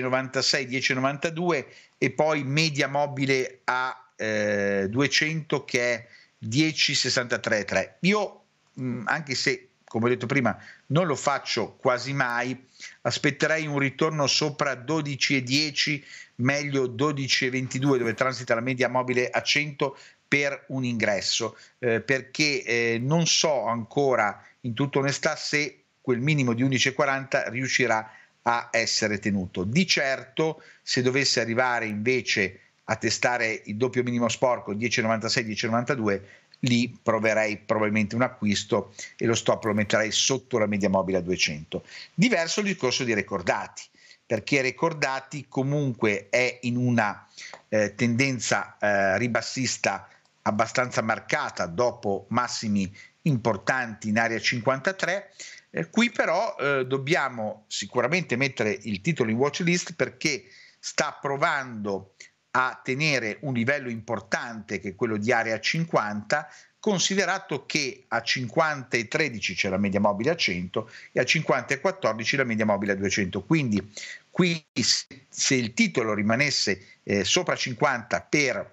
eh, 10.92 e poi media mobile a 200 che è 10.63.3. Io, mh, anche se, come ho detto prima, non lo faccio quasi mai, aspetterei un ritorno sopra 12,10, meglio 12,22 dove transita la media mobile a 100 per un ingresso, eh, perché eh, non so ancora in tutta onestà se quel minimo di 11,40 riuscirà a essere tenuto. Di certo, se dovesse arrivare invece a testare il doppio minimo sporco 10,96-10,92, lì proverei probabilmente un acquisto e lo stop lo metterei sotto la media mobile a 200. Diverso il discorso di ricordati, perché ricordati comunque è in una eh, tendenza eh, ribassista abbastanza marcata dopo massimi importanti in area 53. Eh, qui però eh, dobbiamo sicuramente mettere il titolo in watch list perché sta provando a tenere un livello importante che è quello di area 50, considerato che a 50 e 13 c'è la media mobile a 100 e a 50 e 14 la media mobile a 200. Quindi qui se il titolo rimanesse eh, sopra 50 per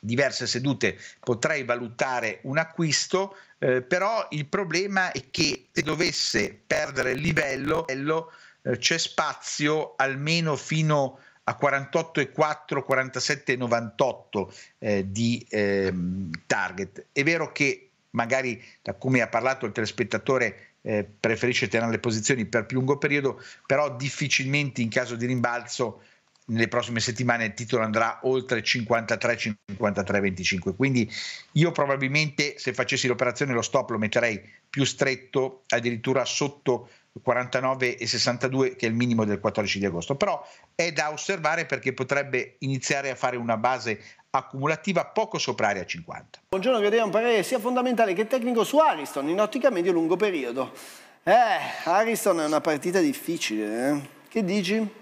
diverse sedute potrei valutare un acquisto, eh, però il problema è che se dovesse perdere il livello, eh, c'è spazio almeno fino a a 48,4, 47,98 eh, di ehm, target. È vero che magari, da come ha parlato il telespettatore, eh, preferisce tenere le posizioni per più lungo periodo, però difficilmente in caso di rimbalzo nelle prossime settimane il titolo andrà oltre 53 53 25 quindi io probabilmente se facessi l'operazione lo stop lo metterei più stretto addirittura sotto 49,62 che è il minimo del 14 di agosto, però è da osservare perché potrebbe iniziare a fare una base accumulativa poco sopra area 50. Buongiorno, che un parere sia fondamentale che tecnico su Ariston in ottica medio-lungo periodo. Eh, Ariston è una partita difficile, eh? che dici?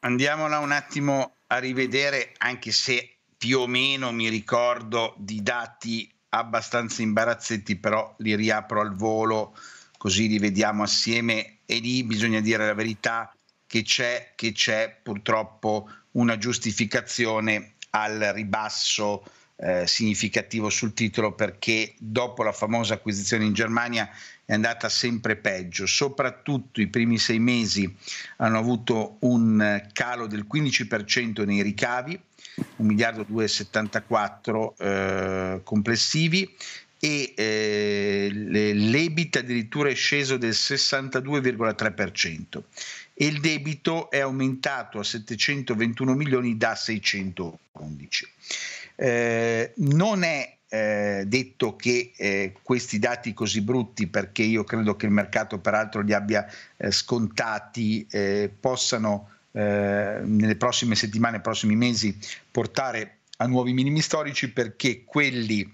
Andiamola un attimo a rivedere, anche se più o meno mi ricordo di dati abbastanza imbarazzetti, però li riapro al volo così li vediamo assieme e lì bisogna dire la verità che c'è, che c'è purtroppo una giustificazione al ribasso eh, significativo sul titolo perché dopo la famosa acquisizione in Germania è andata sempre peggio, soprattutto i primi sei mesi hanno avuto un calo del 15% nei ricavi, 1 miliardo 274 eh, complessivi, e eh, l'EBIT addirittura è sceso del 62,3% e il debito è aumentato a 721 milioni da 611. Eh, non è eh, detto che eh, questi dati così brutti, perché io credo che il mercato peraltro li abbia eh, scontati, eh, possano eh, nelle prossime settimane, nei prossimi mesi portare a nuovi minimi storici, perché quelli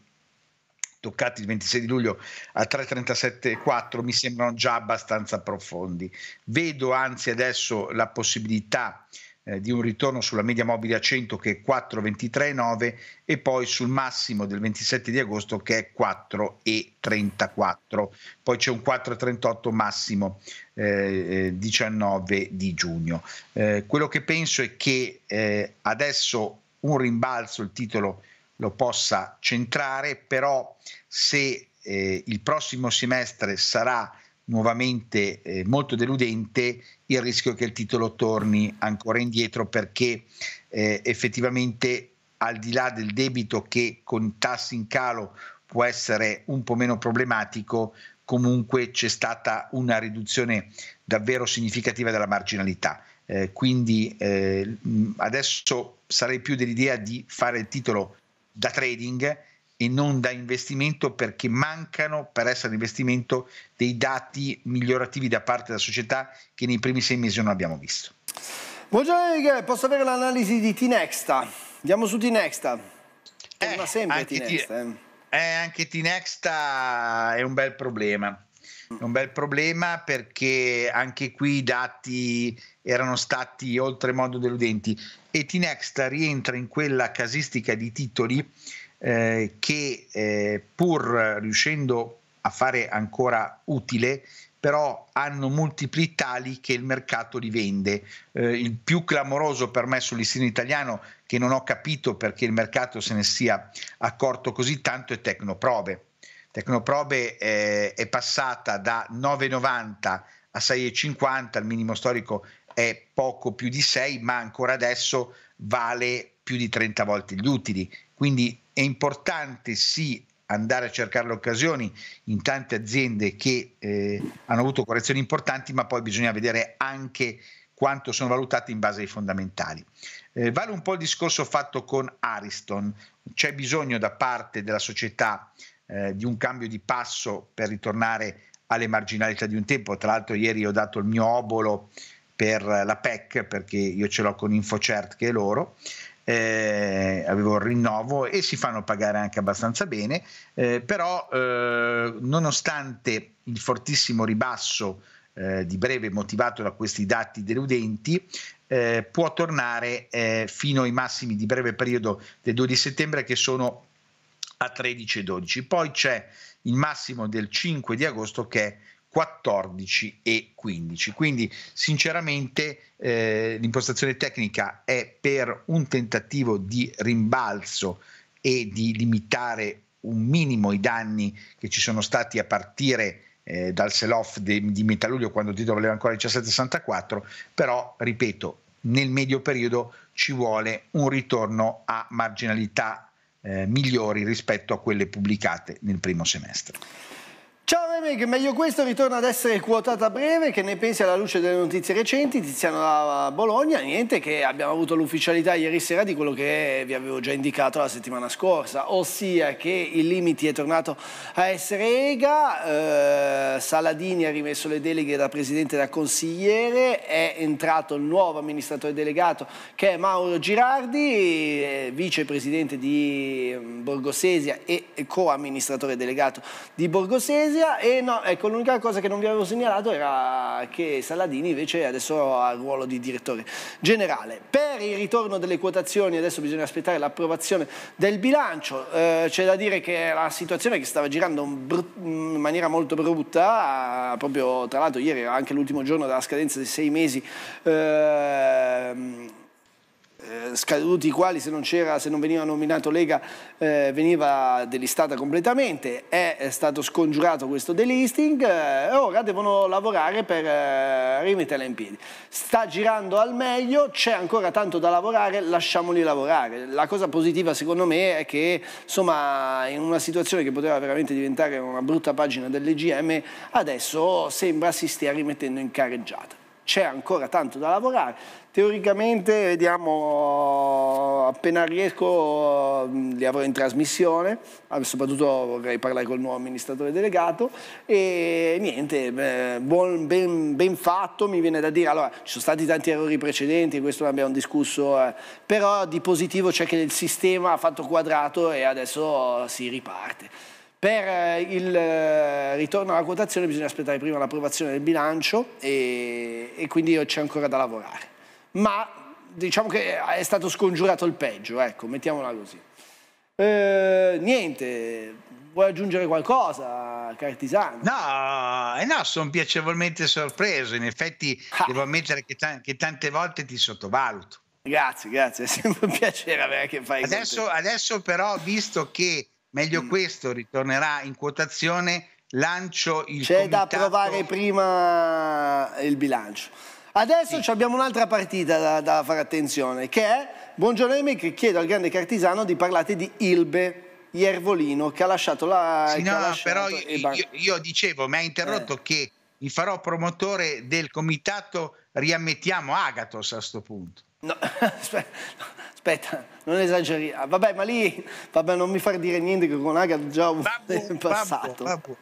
toccati il 26 di luglio a 3,37,4 mi sembrano già abbastanza profondi. Vedo anzi adesso la possibilità eh, di un ritorno sulla media mobile a 100 che è 4,23,9 e poi sul massimo del 27 di agosto che è 4,34. Poi c'è un 4,38 massimo eh, 19 eh, di giugno. Eh, quello che penso è che eh, adesso un rimbalzo il titolo lo possa centrare, però se eh, il prossimo semestre sarà nuovamente eh, molto deludente, il rischio è che il titolo torni ancora indietro perché eh, effettivamente al di là del debito che con tassi in calo può essere un po' meno problematico, comunque c'è stata una riduzione davvero significativa della marginalità. Eh, quindi eh, adesso sarei più dell'idea di fare il titolo da trading e non da investimento perché mancano per essere investimento dei dati migliorativi da parte della società che nei primi sei mesi non abbiamo visto. Buongiorno Michele, posso avere l'analisi di Tinexta? Andiamo su Tinexta. Torna eh, sempre Tinexta. T- eh. eh, anche Tinexta è un bel problema è un bel problema perché anche qui i dati erano stati oltremodo deludenti. E T-Next rientra in quella casistica di titoli eh, che eh, pur riuscendo a fare ancora utile, però hanno multipli tali che il mercato li vende. Eh, il più clamoroso per me sul listino italiano, che non ho capito perché il mercato se ne sia accorto così tanto, è Tecnoprove Tecnoprobe eh, è passata da 9,90 a 6,50, il minimo storico è poco più di 6, ma ancora adesso vale più di 30 volte gli utili. Quindi è importante sì andare a cercare le occasioni in tante aziende che eh, hanno avuto correzioni importanti, ma poi bisogna vedere anche quanto sono valutate in base ai fondamentali. Eh, vale un po' il discorso fatto con Ariston, c'è bisogno da parte della società eh, di un cambio di passo per ritornare alle marginalità di un tempo. Tra l'altro ieri ho dato il mio obolo per la PEC perché io ce l'ho con InfoCert che è loro. Eh, avevo il rinnovo e si fanno pagare anche abbastanza bene, eh, però eh, nonostante il fortissimo ribasso eh, di breve motivato da questi dati deludenti, eh, può tornare eh, fino ai massimi di breve periodo del 2 di settembre che sono a 13,12. Poi c'è il massimo del 5 di agosto che è 14 e 15. Quindi sinceramente eh, l'impostazione tecnica è per un tentativo di rimbalzo e di limitare un minimo i danni che ci sono stati a partire eh, dal sell-off di, di metà luglio quando il titolo valeva ancora 17,64, però ripeto, nel medio periodo ci vuole un ritorno a marginalità eh, migliori rispetto a quelle pubblicate nel primo semestre. Ciao Remake, meglio questo ritorna ad essere quotata a breve, che ne pensi alla luce delle notizie recenti, Tiziano da Bologna, niente che abbiamo avuto l'ufficialità ieri sera di quello che vi avevo già indicato la settimana scorsa, ossia che il Limiti è tornato a essere EGA, eh, Saladini ha rimesso le deleghe da presidente e da consigliere, è entrato il nuovo amministratore delegato che è Mauro Girardi, eh, vicepresidente di mm, Borgosesia e co-amministratore delegato di Borgosesia, Siria e no, ecco, l'unica cosa che non vi avevo segnalato era che Saladini invece adesso ha il ruolo di direttore generale. Per il ritorno delle quotazioni adesso bisogna aspettare l'approvazione del bilancio, eh, c'è da dire che la situazione che stava girando in maniera molto brutta, eh, proprio tra l'altro ieri era anche l'ultimo giorno della scadenza dei sei mesi, eh, eh, scaduti i quali se non, se non veniva nominato Lega eh, veniva delistata completamente, è stato scongiurato questo delisting eh, ora devono lavorare per eh, rimetterla in piedi. Sta girando al meglio, c'è ancora tanto da lavorare, lasciamoli lavorare. La cosa positiva secondo me è che insomma in una situazione che poteva veramente diventare una brutta pagina dell'EGM adesso sembra si stia rimettendo in carreggiata. c'è ancora tanto da lavorare, Teoricamente, vediamo, appena riesco li avrò in trasmissione, ah, soprattutto vorrei parlare col nuovo amministratore delegato e niente, buon, ben, ben, fatto mi viene da dire, allora ci sono stati tanti errori precedenti, questo l'abbiamo discusso, eh, però di positivo c'è che il sistema ha fatto quadrato e adesso si riparte. Per eh, il eh, ritorno alla quotazione bisogna aspettare prima l'approvazione del bilancio e, e quindi c'è ancora da lavorare ma diciamo che è stato scongiurato il peggio, ecco, mettiamola così. Eh, niente, vuoi aggiungere qualcosa, Cartisano? No, eh, no sono piacevolmente sorpreso, in effetti ah. devo ammettere che, t- che tante volte ti sottovaluto. Grazie, grazie, è sempre un piacere avere a che fare adesso, adesso però, visto che meglio mm. questo ritornerà in quotazione, lancio il C'è comitato... da provare prima il bilancio. Adesso sì. abbiamo un'altra partita da, da, fare attenzione, che è Buongiorno Emi che chiedo al grande Cartisano di parlare di Ilbe. Iervolino che ha lasciato la... Sì, no, lasciato però io, io, io, dicevo, mi ha interrotto eh. che mi farò promotore del comitato Riammettiamo Agatos a questo punto. No, aspetta, aspetta, non esageriamo. Ah, vabbè, ma lì, vabbè, non mi far dire niente che con Aga già ho passato. Babbo,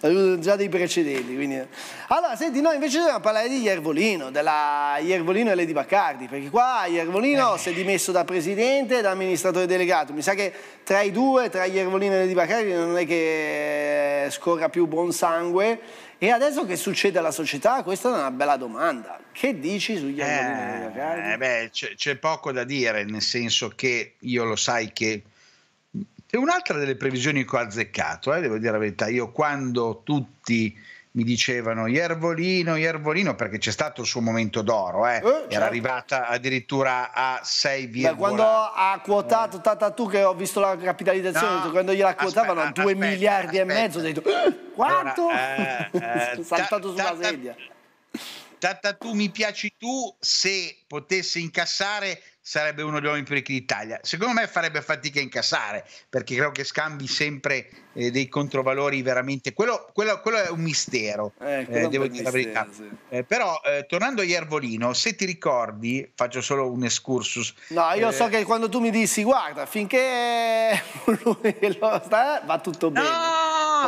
avuto già dei precedenti, quindi... Allora, senti, noi invece dobbiamo parlare di Iervolino, della Iervolino e Lady Baccardi, perché qua Iervolino eh. si è dimesso da presidente e da amministratore delegato. Mi sa che tra i due, tra Iervolino e Lady Baccardi, non è che eh, scorra più buon sangue. E adesso che succede alla società? Questa è una bella domanda. Che dici sugli Iervolino e Lady eh, Baccardi? Eh, beh, c'è poco da dire, nel senso senso che io lo sai che è un'altra delle previsioni che ho azzeccato, eh, devo dire la verità, io quando tutti mi dicevano Iervolino, Iervolino, perché c'è stato il suo momento d'oro, eh. Eh, era certo. arrivata addirittura a 6, Beh, quando ha quotato tata tu che ho visto la capitalizzazione, no, quando gliela quotavano aspetta, 2 aspetta, miliardi aspetta. e mezzo, ho detto eh, quanto? Allora, eh, eh saltato sulla sedia. Tata tu mi piaci tu se potesse incassare sarebbe uno degli uomini più ricchi d'Italia. Secondo me farebbe fatica a incassare, perché credo che scambi sempre eh, dei controvalori veramente... Quello, quello, quello è un mistero, eh, eh, devo dire la verità. Sì. Eh, però, eh, tornando a Iervolino, se ti ricordi, faccio solo un excursus. No, io eh, so che quando tu mi dissi, guarda, finché lui lo sta, va tutto bene. No,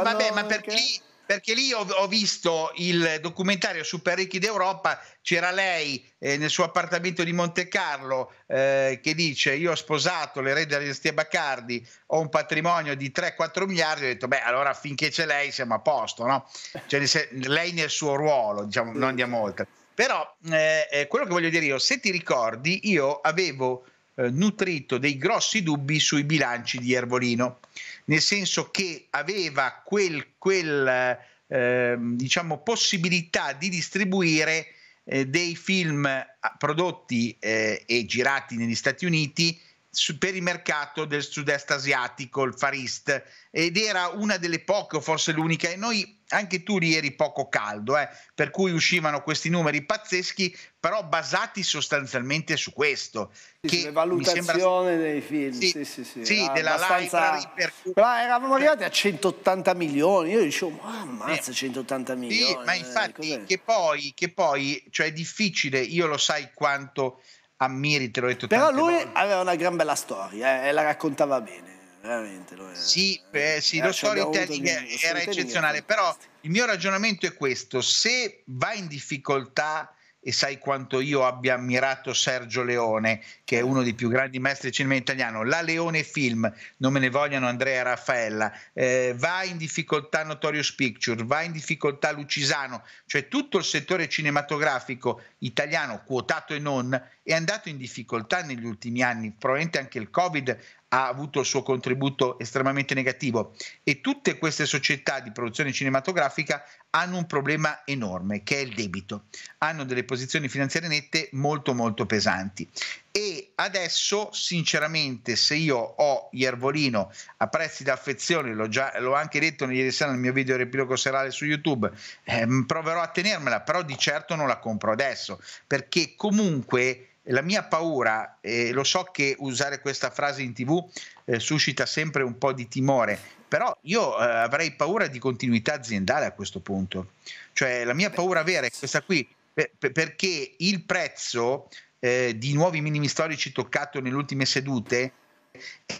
quando... vabbè, ma perché perché lì ho, ho, visto il documentario Super Ricchi d'Europa, c'era lei eh, nel suo appartamento di Monte Carlo eh, che dice io ho sposato l'erede della dinastia Baccardi, ho un patrimonio di 3-4 miliardi, ho detto beh allora finché c'è lei siamo a posto, no? Cioè, lei nel suo ruolo, diciamo, non andiamo oltre. Però eh, eh, quello che voglio dire io, se ti ricordi, io avevo eh, nutrito dei grossi dubbi sui bilanci di Ervolino nel senso che aveva quel, quel eh, diciamo, possibilità di distribuire eh, dei film eh, prodotti eh, e girati negli Stati Uniti per il mercato del sud-est asiatico, il Far East, ed era una delle poche, o forse l'unica, e noi anche tu lì eri poco caldo, eh? per cui uscivano questi numeri pazzeschi, però basati sostanzialmente su questo. Sì, che valutazione sembra... dei film, sì, sì, sì, sì. sì ah, della abbastanza... library. Cui... eravamo arrivati a 180 milioni, io dicevo, ammazza, 180 eh, milioni. Sì, ma eh, infatti, eh, che, poi, che poi, cioè è difficile, io lo sai quanto ammiri, te l'ho detto Però lui volte. aveva una gran bella storia eh, e la raccontava bene. Veramente, lui, sì, eh, sì lo storytelling era eccezionale, però il mio ragionamento è questo, se va in difficoltà e sai quanto io abbia ammirato Sergio Leone, che è uno dei più grandi maestri del cinema italiano. La Leone Film, non me ne vogliano Andrea e Raffaella, eh, va in difficoltà Notorious Picture, va in difficoltà Lucisano, cioè tutto il settore cinematografico italiano, quotato e non, è andato in difficoltà negli ultimi anni. Probabilmente anche il Covid ha avuto il suo contributo estremamente negativo e tutte queste società di produzione cinematografica hanno un problema enorme che è il debito, hanno delle posizioni finanziarie nette molto molto pesanti e adesso sinceramente se io ho Iervolino a prezzi d'affezione, l'ho, già, l'ho anche detto ieri sera nel mio video repilogo serale su YouTube, ehm, proverò a tenermela, però di certo non la compro adesso perché comunque la mia paura, e eh, lo so che usare questa frase in tv eh, suscita sempre un po' di timore, però io eh, avrei paura di continuità aziendale a questo punto. Cioè la mia paura vera è questa qui, per, per, perché il prezzo eh, di nuovi minimi storici toccato nelle ultime sedute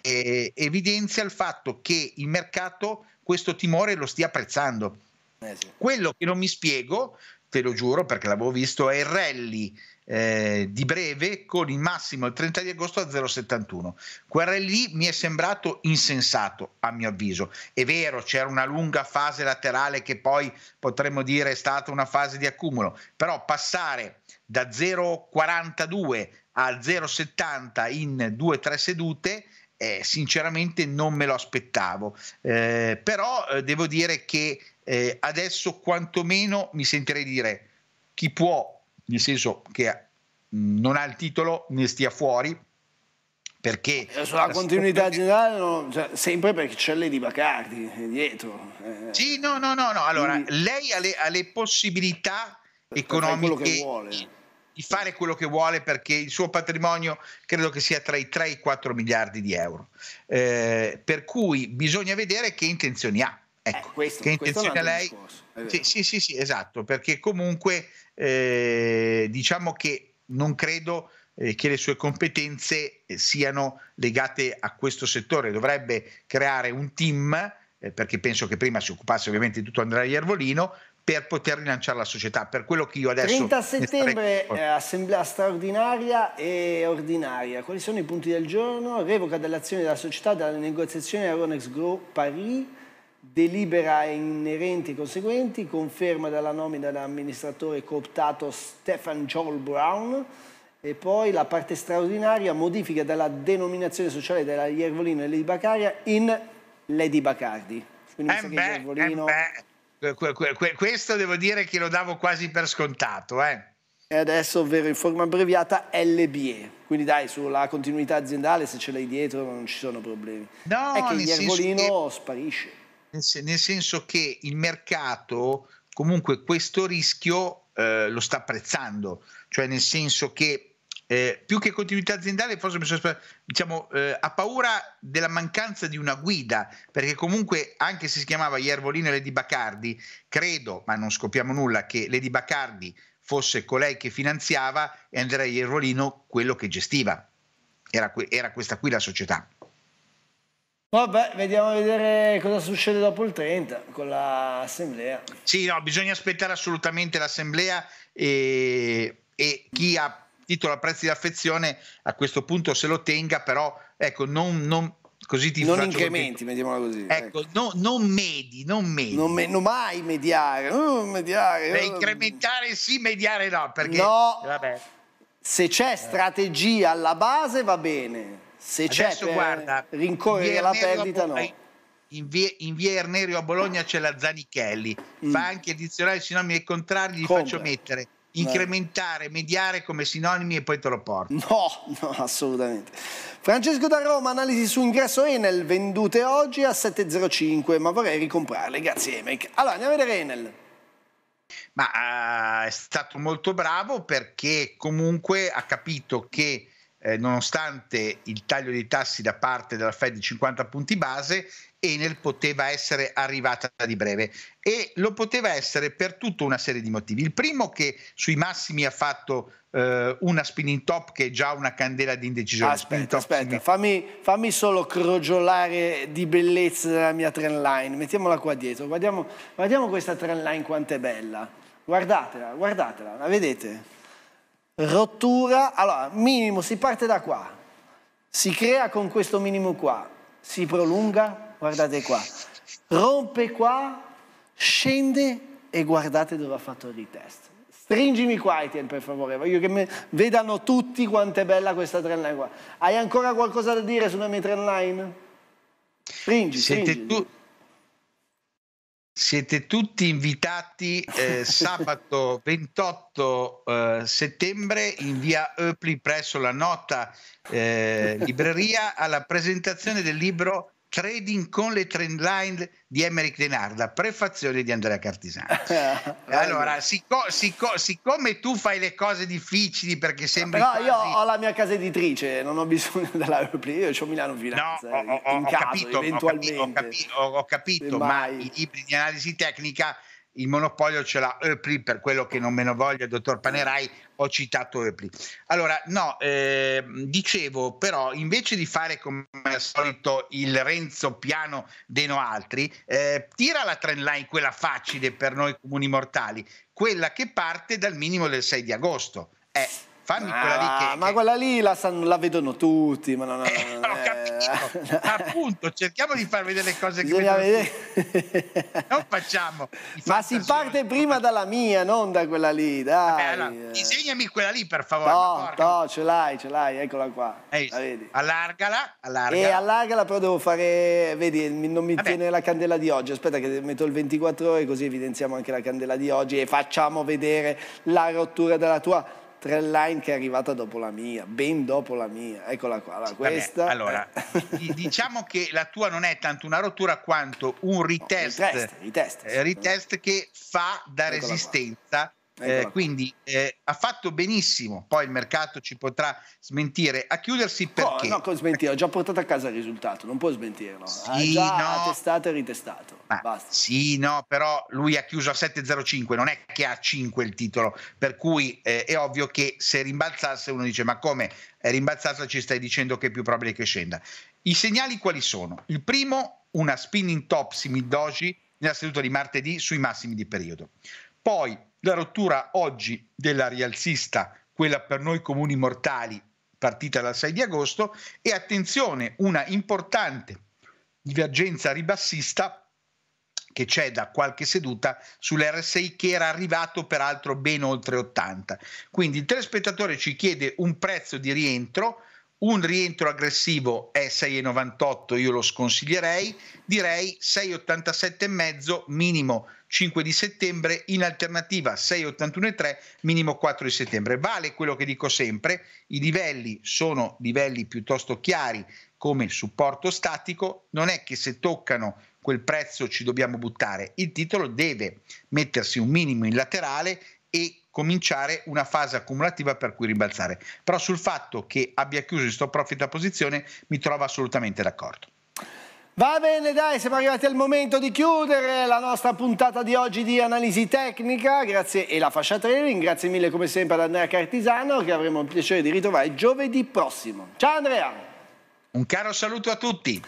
eh, evidenzia il fatto che il mercato questo timore lo stia apprezzando. Eh Quello che non mi spiego te lo giuro perché l'avevo visto, è il rally eh, di breve con il massimo il 30 di agosto a 0,71. Quel rally lì mi è sembrato insensato a mio avviso. È vero, c'era una lunga fase laterale che poi potremmo dire è stata una fase di accumulo, però passare da 0,42 a 0,70 in 2-3 sedute eh, sinceramente non me lo aspettavo. Eh, però eh, devo dire che eh, adesso quantomeno mi sentirei dire chi può, nel senso che mm, non ha il titolo, ne stia fuori, perché eh, sulla continuità generale no, cioè, sempre perché c'è Lady Bacardi dietro eh. sì no no no, no. allora Quindi, lei ha le, ha le, possibilità economiche di, di fare quello che vuole perché il suo patrimonio credo che sia tra i 3 e i 4 miliardi di euro eh, per cui bisogna vedere che intenzioni ha Ecco, eh, questo, che intenzione lei? Discorso, sì, sì, sì, esatto, perché comunque eh, diciamo che non credo eh, che le sue competenze eh, siano legate a questo settore, dovrebbe creare un team, eh, perché penso che prima si occupasse ovviamente di tutto Andrea Iervolino, per poter rilanciare la società, per quello che io adesso... 30 settembre, eh, assemblea straordinaria e ordinaria. Quali sono i punti del giorno? Revoca dell'azione della società dalla negoziazione Euronext Group Paris delibera e inerenti conseguenti, conferma della nomina dell'amministratore cooptato Stefan Joel Brown e poi la parte straordinaria, modifica della denominazione sociale della Iervolino e Lady Bacaria in Lady Bacardi. Quindi eh beh, Iervolino... eh questo devo dire che lo davo quasi per scontato. Eh. E adesso, ovvero in forma abbreviata, LBE. Quindi dai, sulla continuità aziendale, se ce l'hai dietro non ci sono problemi. No, è che Iervolino si... sparisce nel senso che il mercato comunque questo rischio eh, lo sta apprezzando, cioè nel senso che eh, più che continuità aziendale forse diciamo, eh, ha paura della mancanza di una guida, perché comunque anche se si chiamava Iervolino e Lady Bacardi, credo, ma non scopriamo nulla, che Lady Bacardi fosse colei che finanziava e Andrea Iervolino quello che gestiva. Era, era questa qui la società. Vabbè, vediamo a vedere cosa succede dopo il 30 con l'assemblea. Sì, no, bisogna aspettare assolutamente l'assemblea e, e chi ha titolo a prezzi di affezione a questo punto se lo tenga, però ecco, non, non così ti non incrementi, mettiamola così. Ecco, ecco. No, non medi, non medi. Non, me, non mai mediare, non mediare. Beh, incrementare sì, mediare no, perché... No, vabbè. se c'è strategia alla base va bene se Adesso c'è eh, guarda, rincorrere la perdita no. In via, in via, Ernerio a Bologna c'è la Zanichelli, mm. fa anche dizionari sinonimi e contrari, gli Compra. faccio mettere eh. incrementare, mediare come sinonimi e poi te lo porto. No, no, assolutamente. Francesco da Roma, analisi su ingresso Enel, vendute oggi a 7,05, ma vorrei ricomprarle, grazie Emek Allora, andiamo a vedere Enel. Ma uh, è stato molto bravo perché comunque ha capito che eh, nonostante il taglio dei tassi da parte della Fed di 50 punti base, Enel poteva essere arrivata di breve e lo poteva essere per tutta una serie di motivi. Il primo che sui massimi ha fatto eh, una spinning top che è già una candela di indecisione. Ah, aspetta, aspetta, fammi, fammi, solo crogiolare di bellezza la mia trend line, mettiamola qua dietro, guardiamo, guardiamo questa line quanto è bella, guardatela, guardatela, la vedete? rottura, allora minimo si parte da qua, si crea con questo minimo qua, si prolunga, guardate qua, rompe qua, scende e guardate dove ha fatto il retest. Stringimi qua Etienne per favore, voglio che vedano tutti quanto è bella questa trendline qua. Hai ancora qualcosa da dire sulla mia trendline? Stringi, Siete stringi. Tu... Siete tutti invitati eh, sabato 28 eh, settembre in via Eupli presso la nota eh, libreria alla presentazione del libro Trading con le trend line di Emerick Denarda, prefazione di Andrea Cartisani. allora, sicco, sicco, siccome tu fai le cose difficili perché sembri. Però quasi... io ho la mia casa editrice, non ho bisogno della Europli, io ho Milano Finanza. No, ho, ho, ho, caso, capito, ho, capito, ho capito, ho capito ma i libri di analisi tecnica il monopolio ce l'ha Eupli per quello che non me ne voglia il dottor Panerai, ho citato Eupli. Allora, no, eh, dicevo però, invece di fare come al solito il Renzo piano dei altri, eh, tira la trend line, quella facile per noi comuni mortali, quella che parte dal minimo del 6 di agosto. Eh, Fammi ah, quella lì che, Ma che... quella lì la, san... la, vedono tutti, ma non... Eh, non ho eh. capito. Appunto, cerchiamo di far vedere le cose che Bisogna vedere. non facciamo. Ma si parte prima dalla mia, non da quella lì, dai. Vabbè, allora, disegnami quella lì, per favore. No, no, ce l'hai, ce l'hai, eccola qua. Eh, la vedi. Allargala, allargala. E eh, allargala, però devo fare... Vedi, non mi Vabbè. tiene la candela di oggi. Aspetta che metto il 24 ore così evidenziamo anche la candela di oggi e facciamo vedere la rottura della tua Trend line che è arrivata dopo la mia, ben dopo la mia. Eccola qua, la, questa. Vabbè, allora, diciamo che la tua non è tanto una rottura quanto un retest, no, retest, retest, retest eh, che fa da Eccola resistenza. Qua eh, quindi eh, ha fatto benissimo, poi il mercato ci potrà smentire. A chiudersi perché? No, no, con smentire, ha già portato a casa il risultato, non può smentirlo. Sì, ha già no. testato e ritestato. Ma, Basta. Sì, no, però lui ha chiuso a 7,05, non è che ha 5 il titolo, per cui eh, è ovvio che se rimbalzasse uno dice ma come è eh, ci stai dicendo che è più probabile che scenda. I segnali quali sono? Il primo, una spinning top simil doji nella seduta di martedì sui massimi di periodo. Poi la rottura oggi della rialzista, quella per noi comuni mortali, partita dal 6 di agosto, e attenzione, una importante divergenza ribassista che c'è da qualche seduta sull'RSI che era arrivato peraltro ben oltre 80. Quindi il telespettatore ci chiede un prezzo di rientro, un rientro aggressivo è 6,98, io lo sconsiglierei, direi 6,87,5 minimo 5 di settembre, in alternativa 6,81,3, minimo 4 di settembre. Vale quello che dico sempre, i livelli sono livelli piuttosto chiari come supporto statico, non è che se toccano quel prezzo ci dobbiamo buttare, il titolo deve mettersi un minimo in laterale e cominciare una fase accumulativa per cui rimbalzare. Però sul fatto che abbia chiuso il stop profit a posizione mi trovo assolutamente d'accordo. Va bene dai, siamo arrivati al momento di chiudere la nostra puntata di oggi di analisi tecnica grazie, e la fascia training, grazie mille come sempre ad Andrea Cartisano che avremo il piacere di ritrovare giovedì prossimo. Ciao Andrea! Un caro saluto a tutti!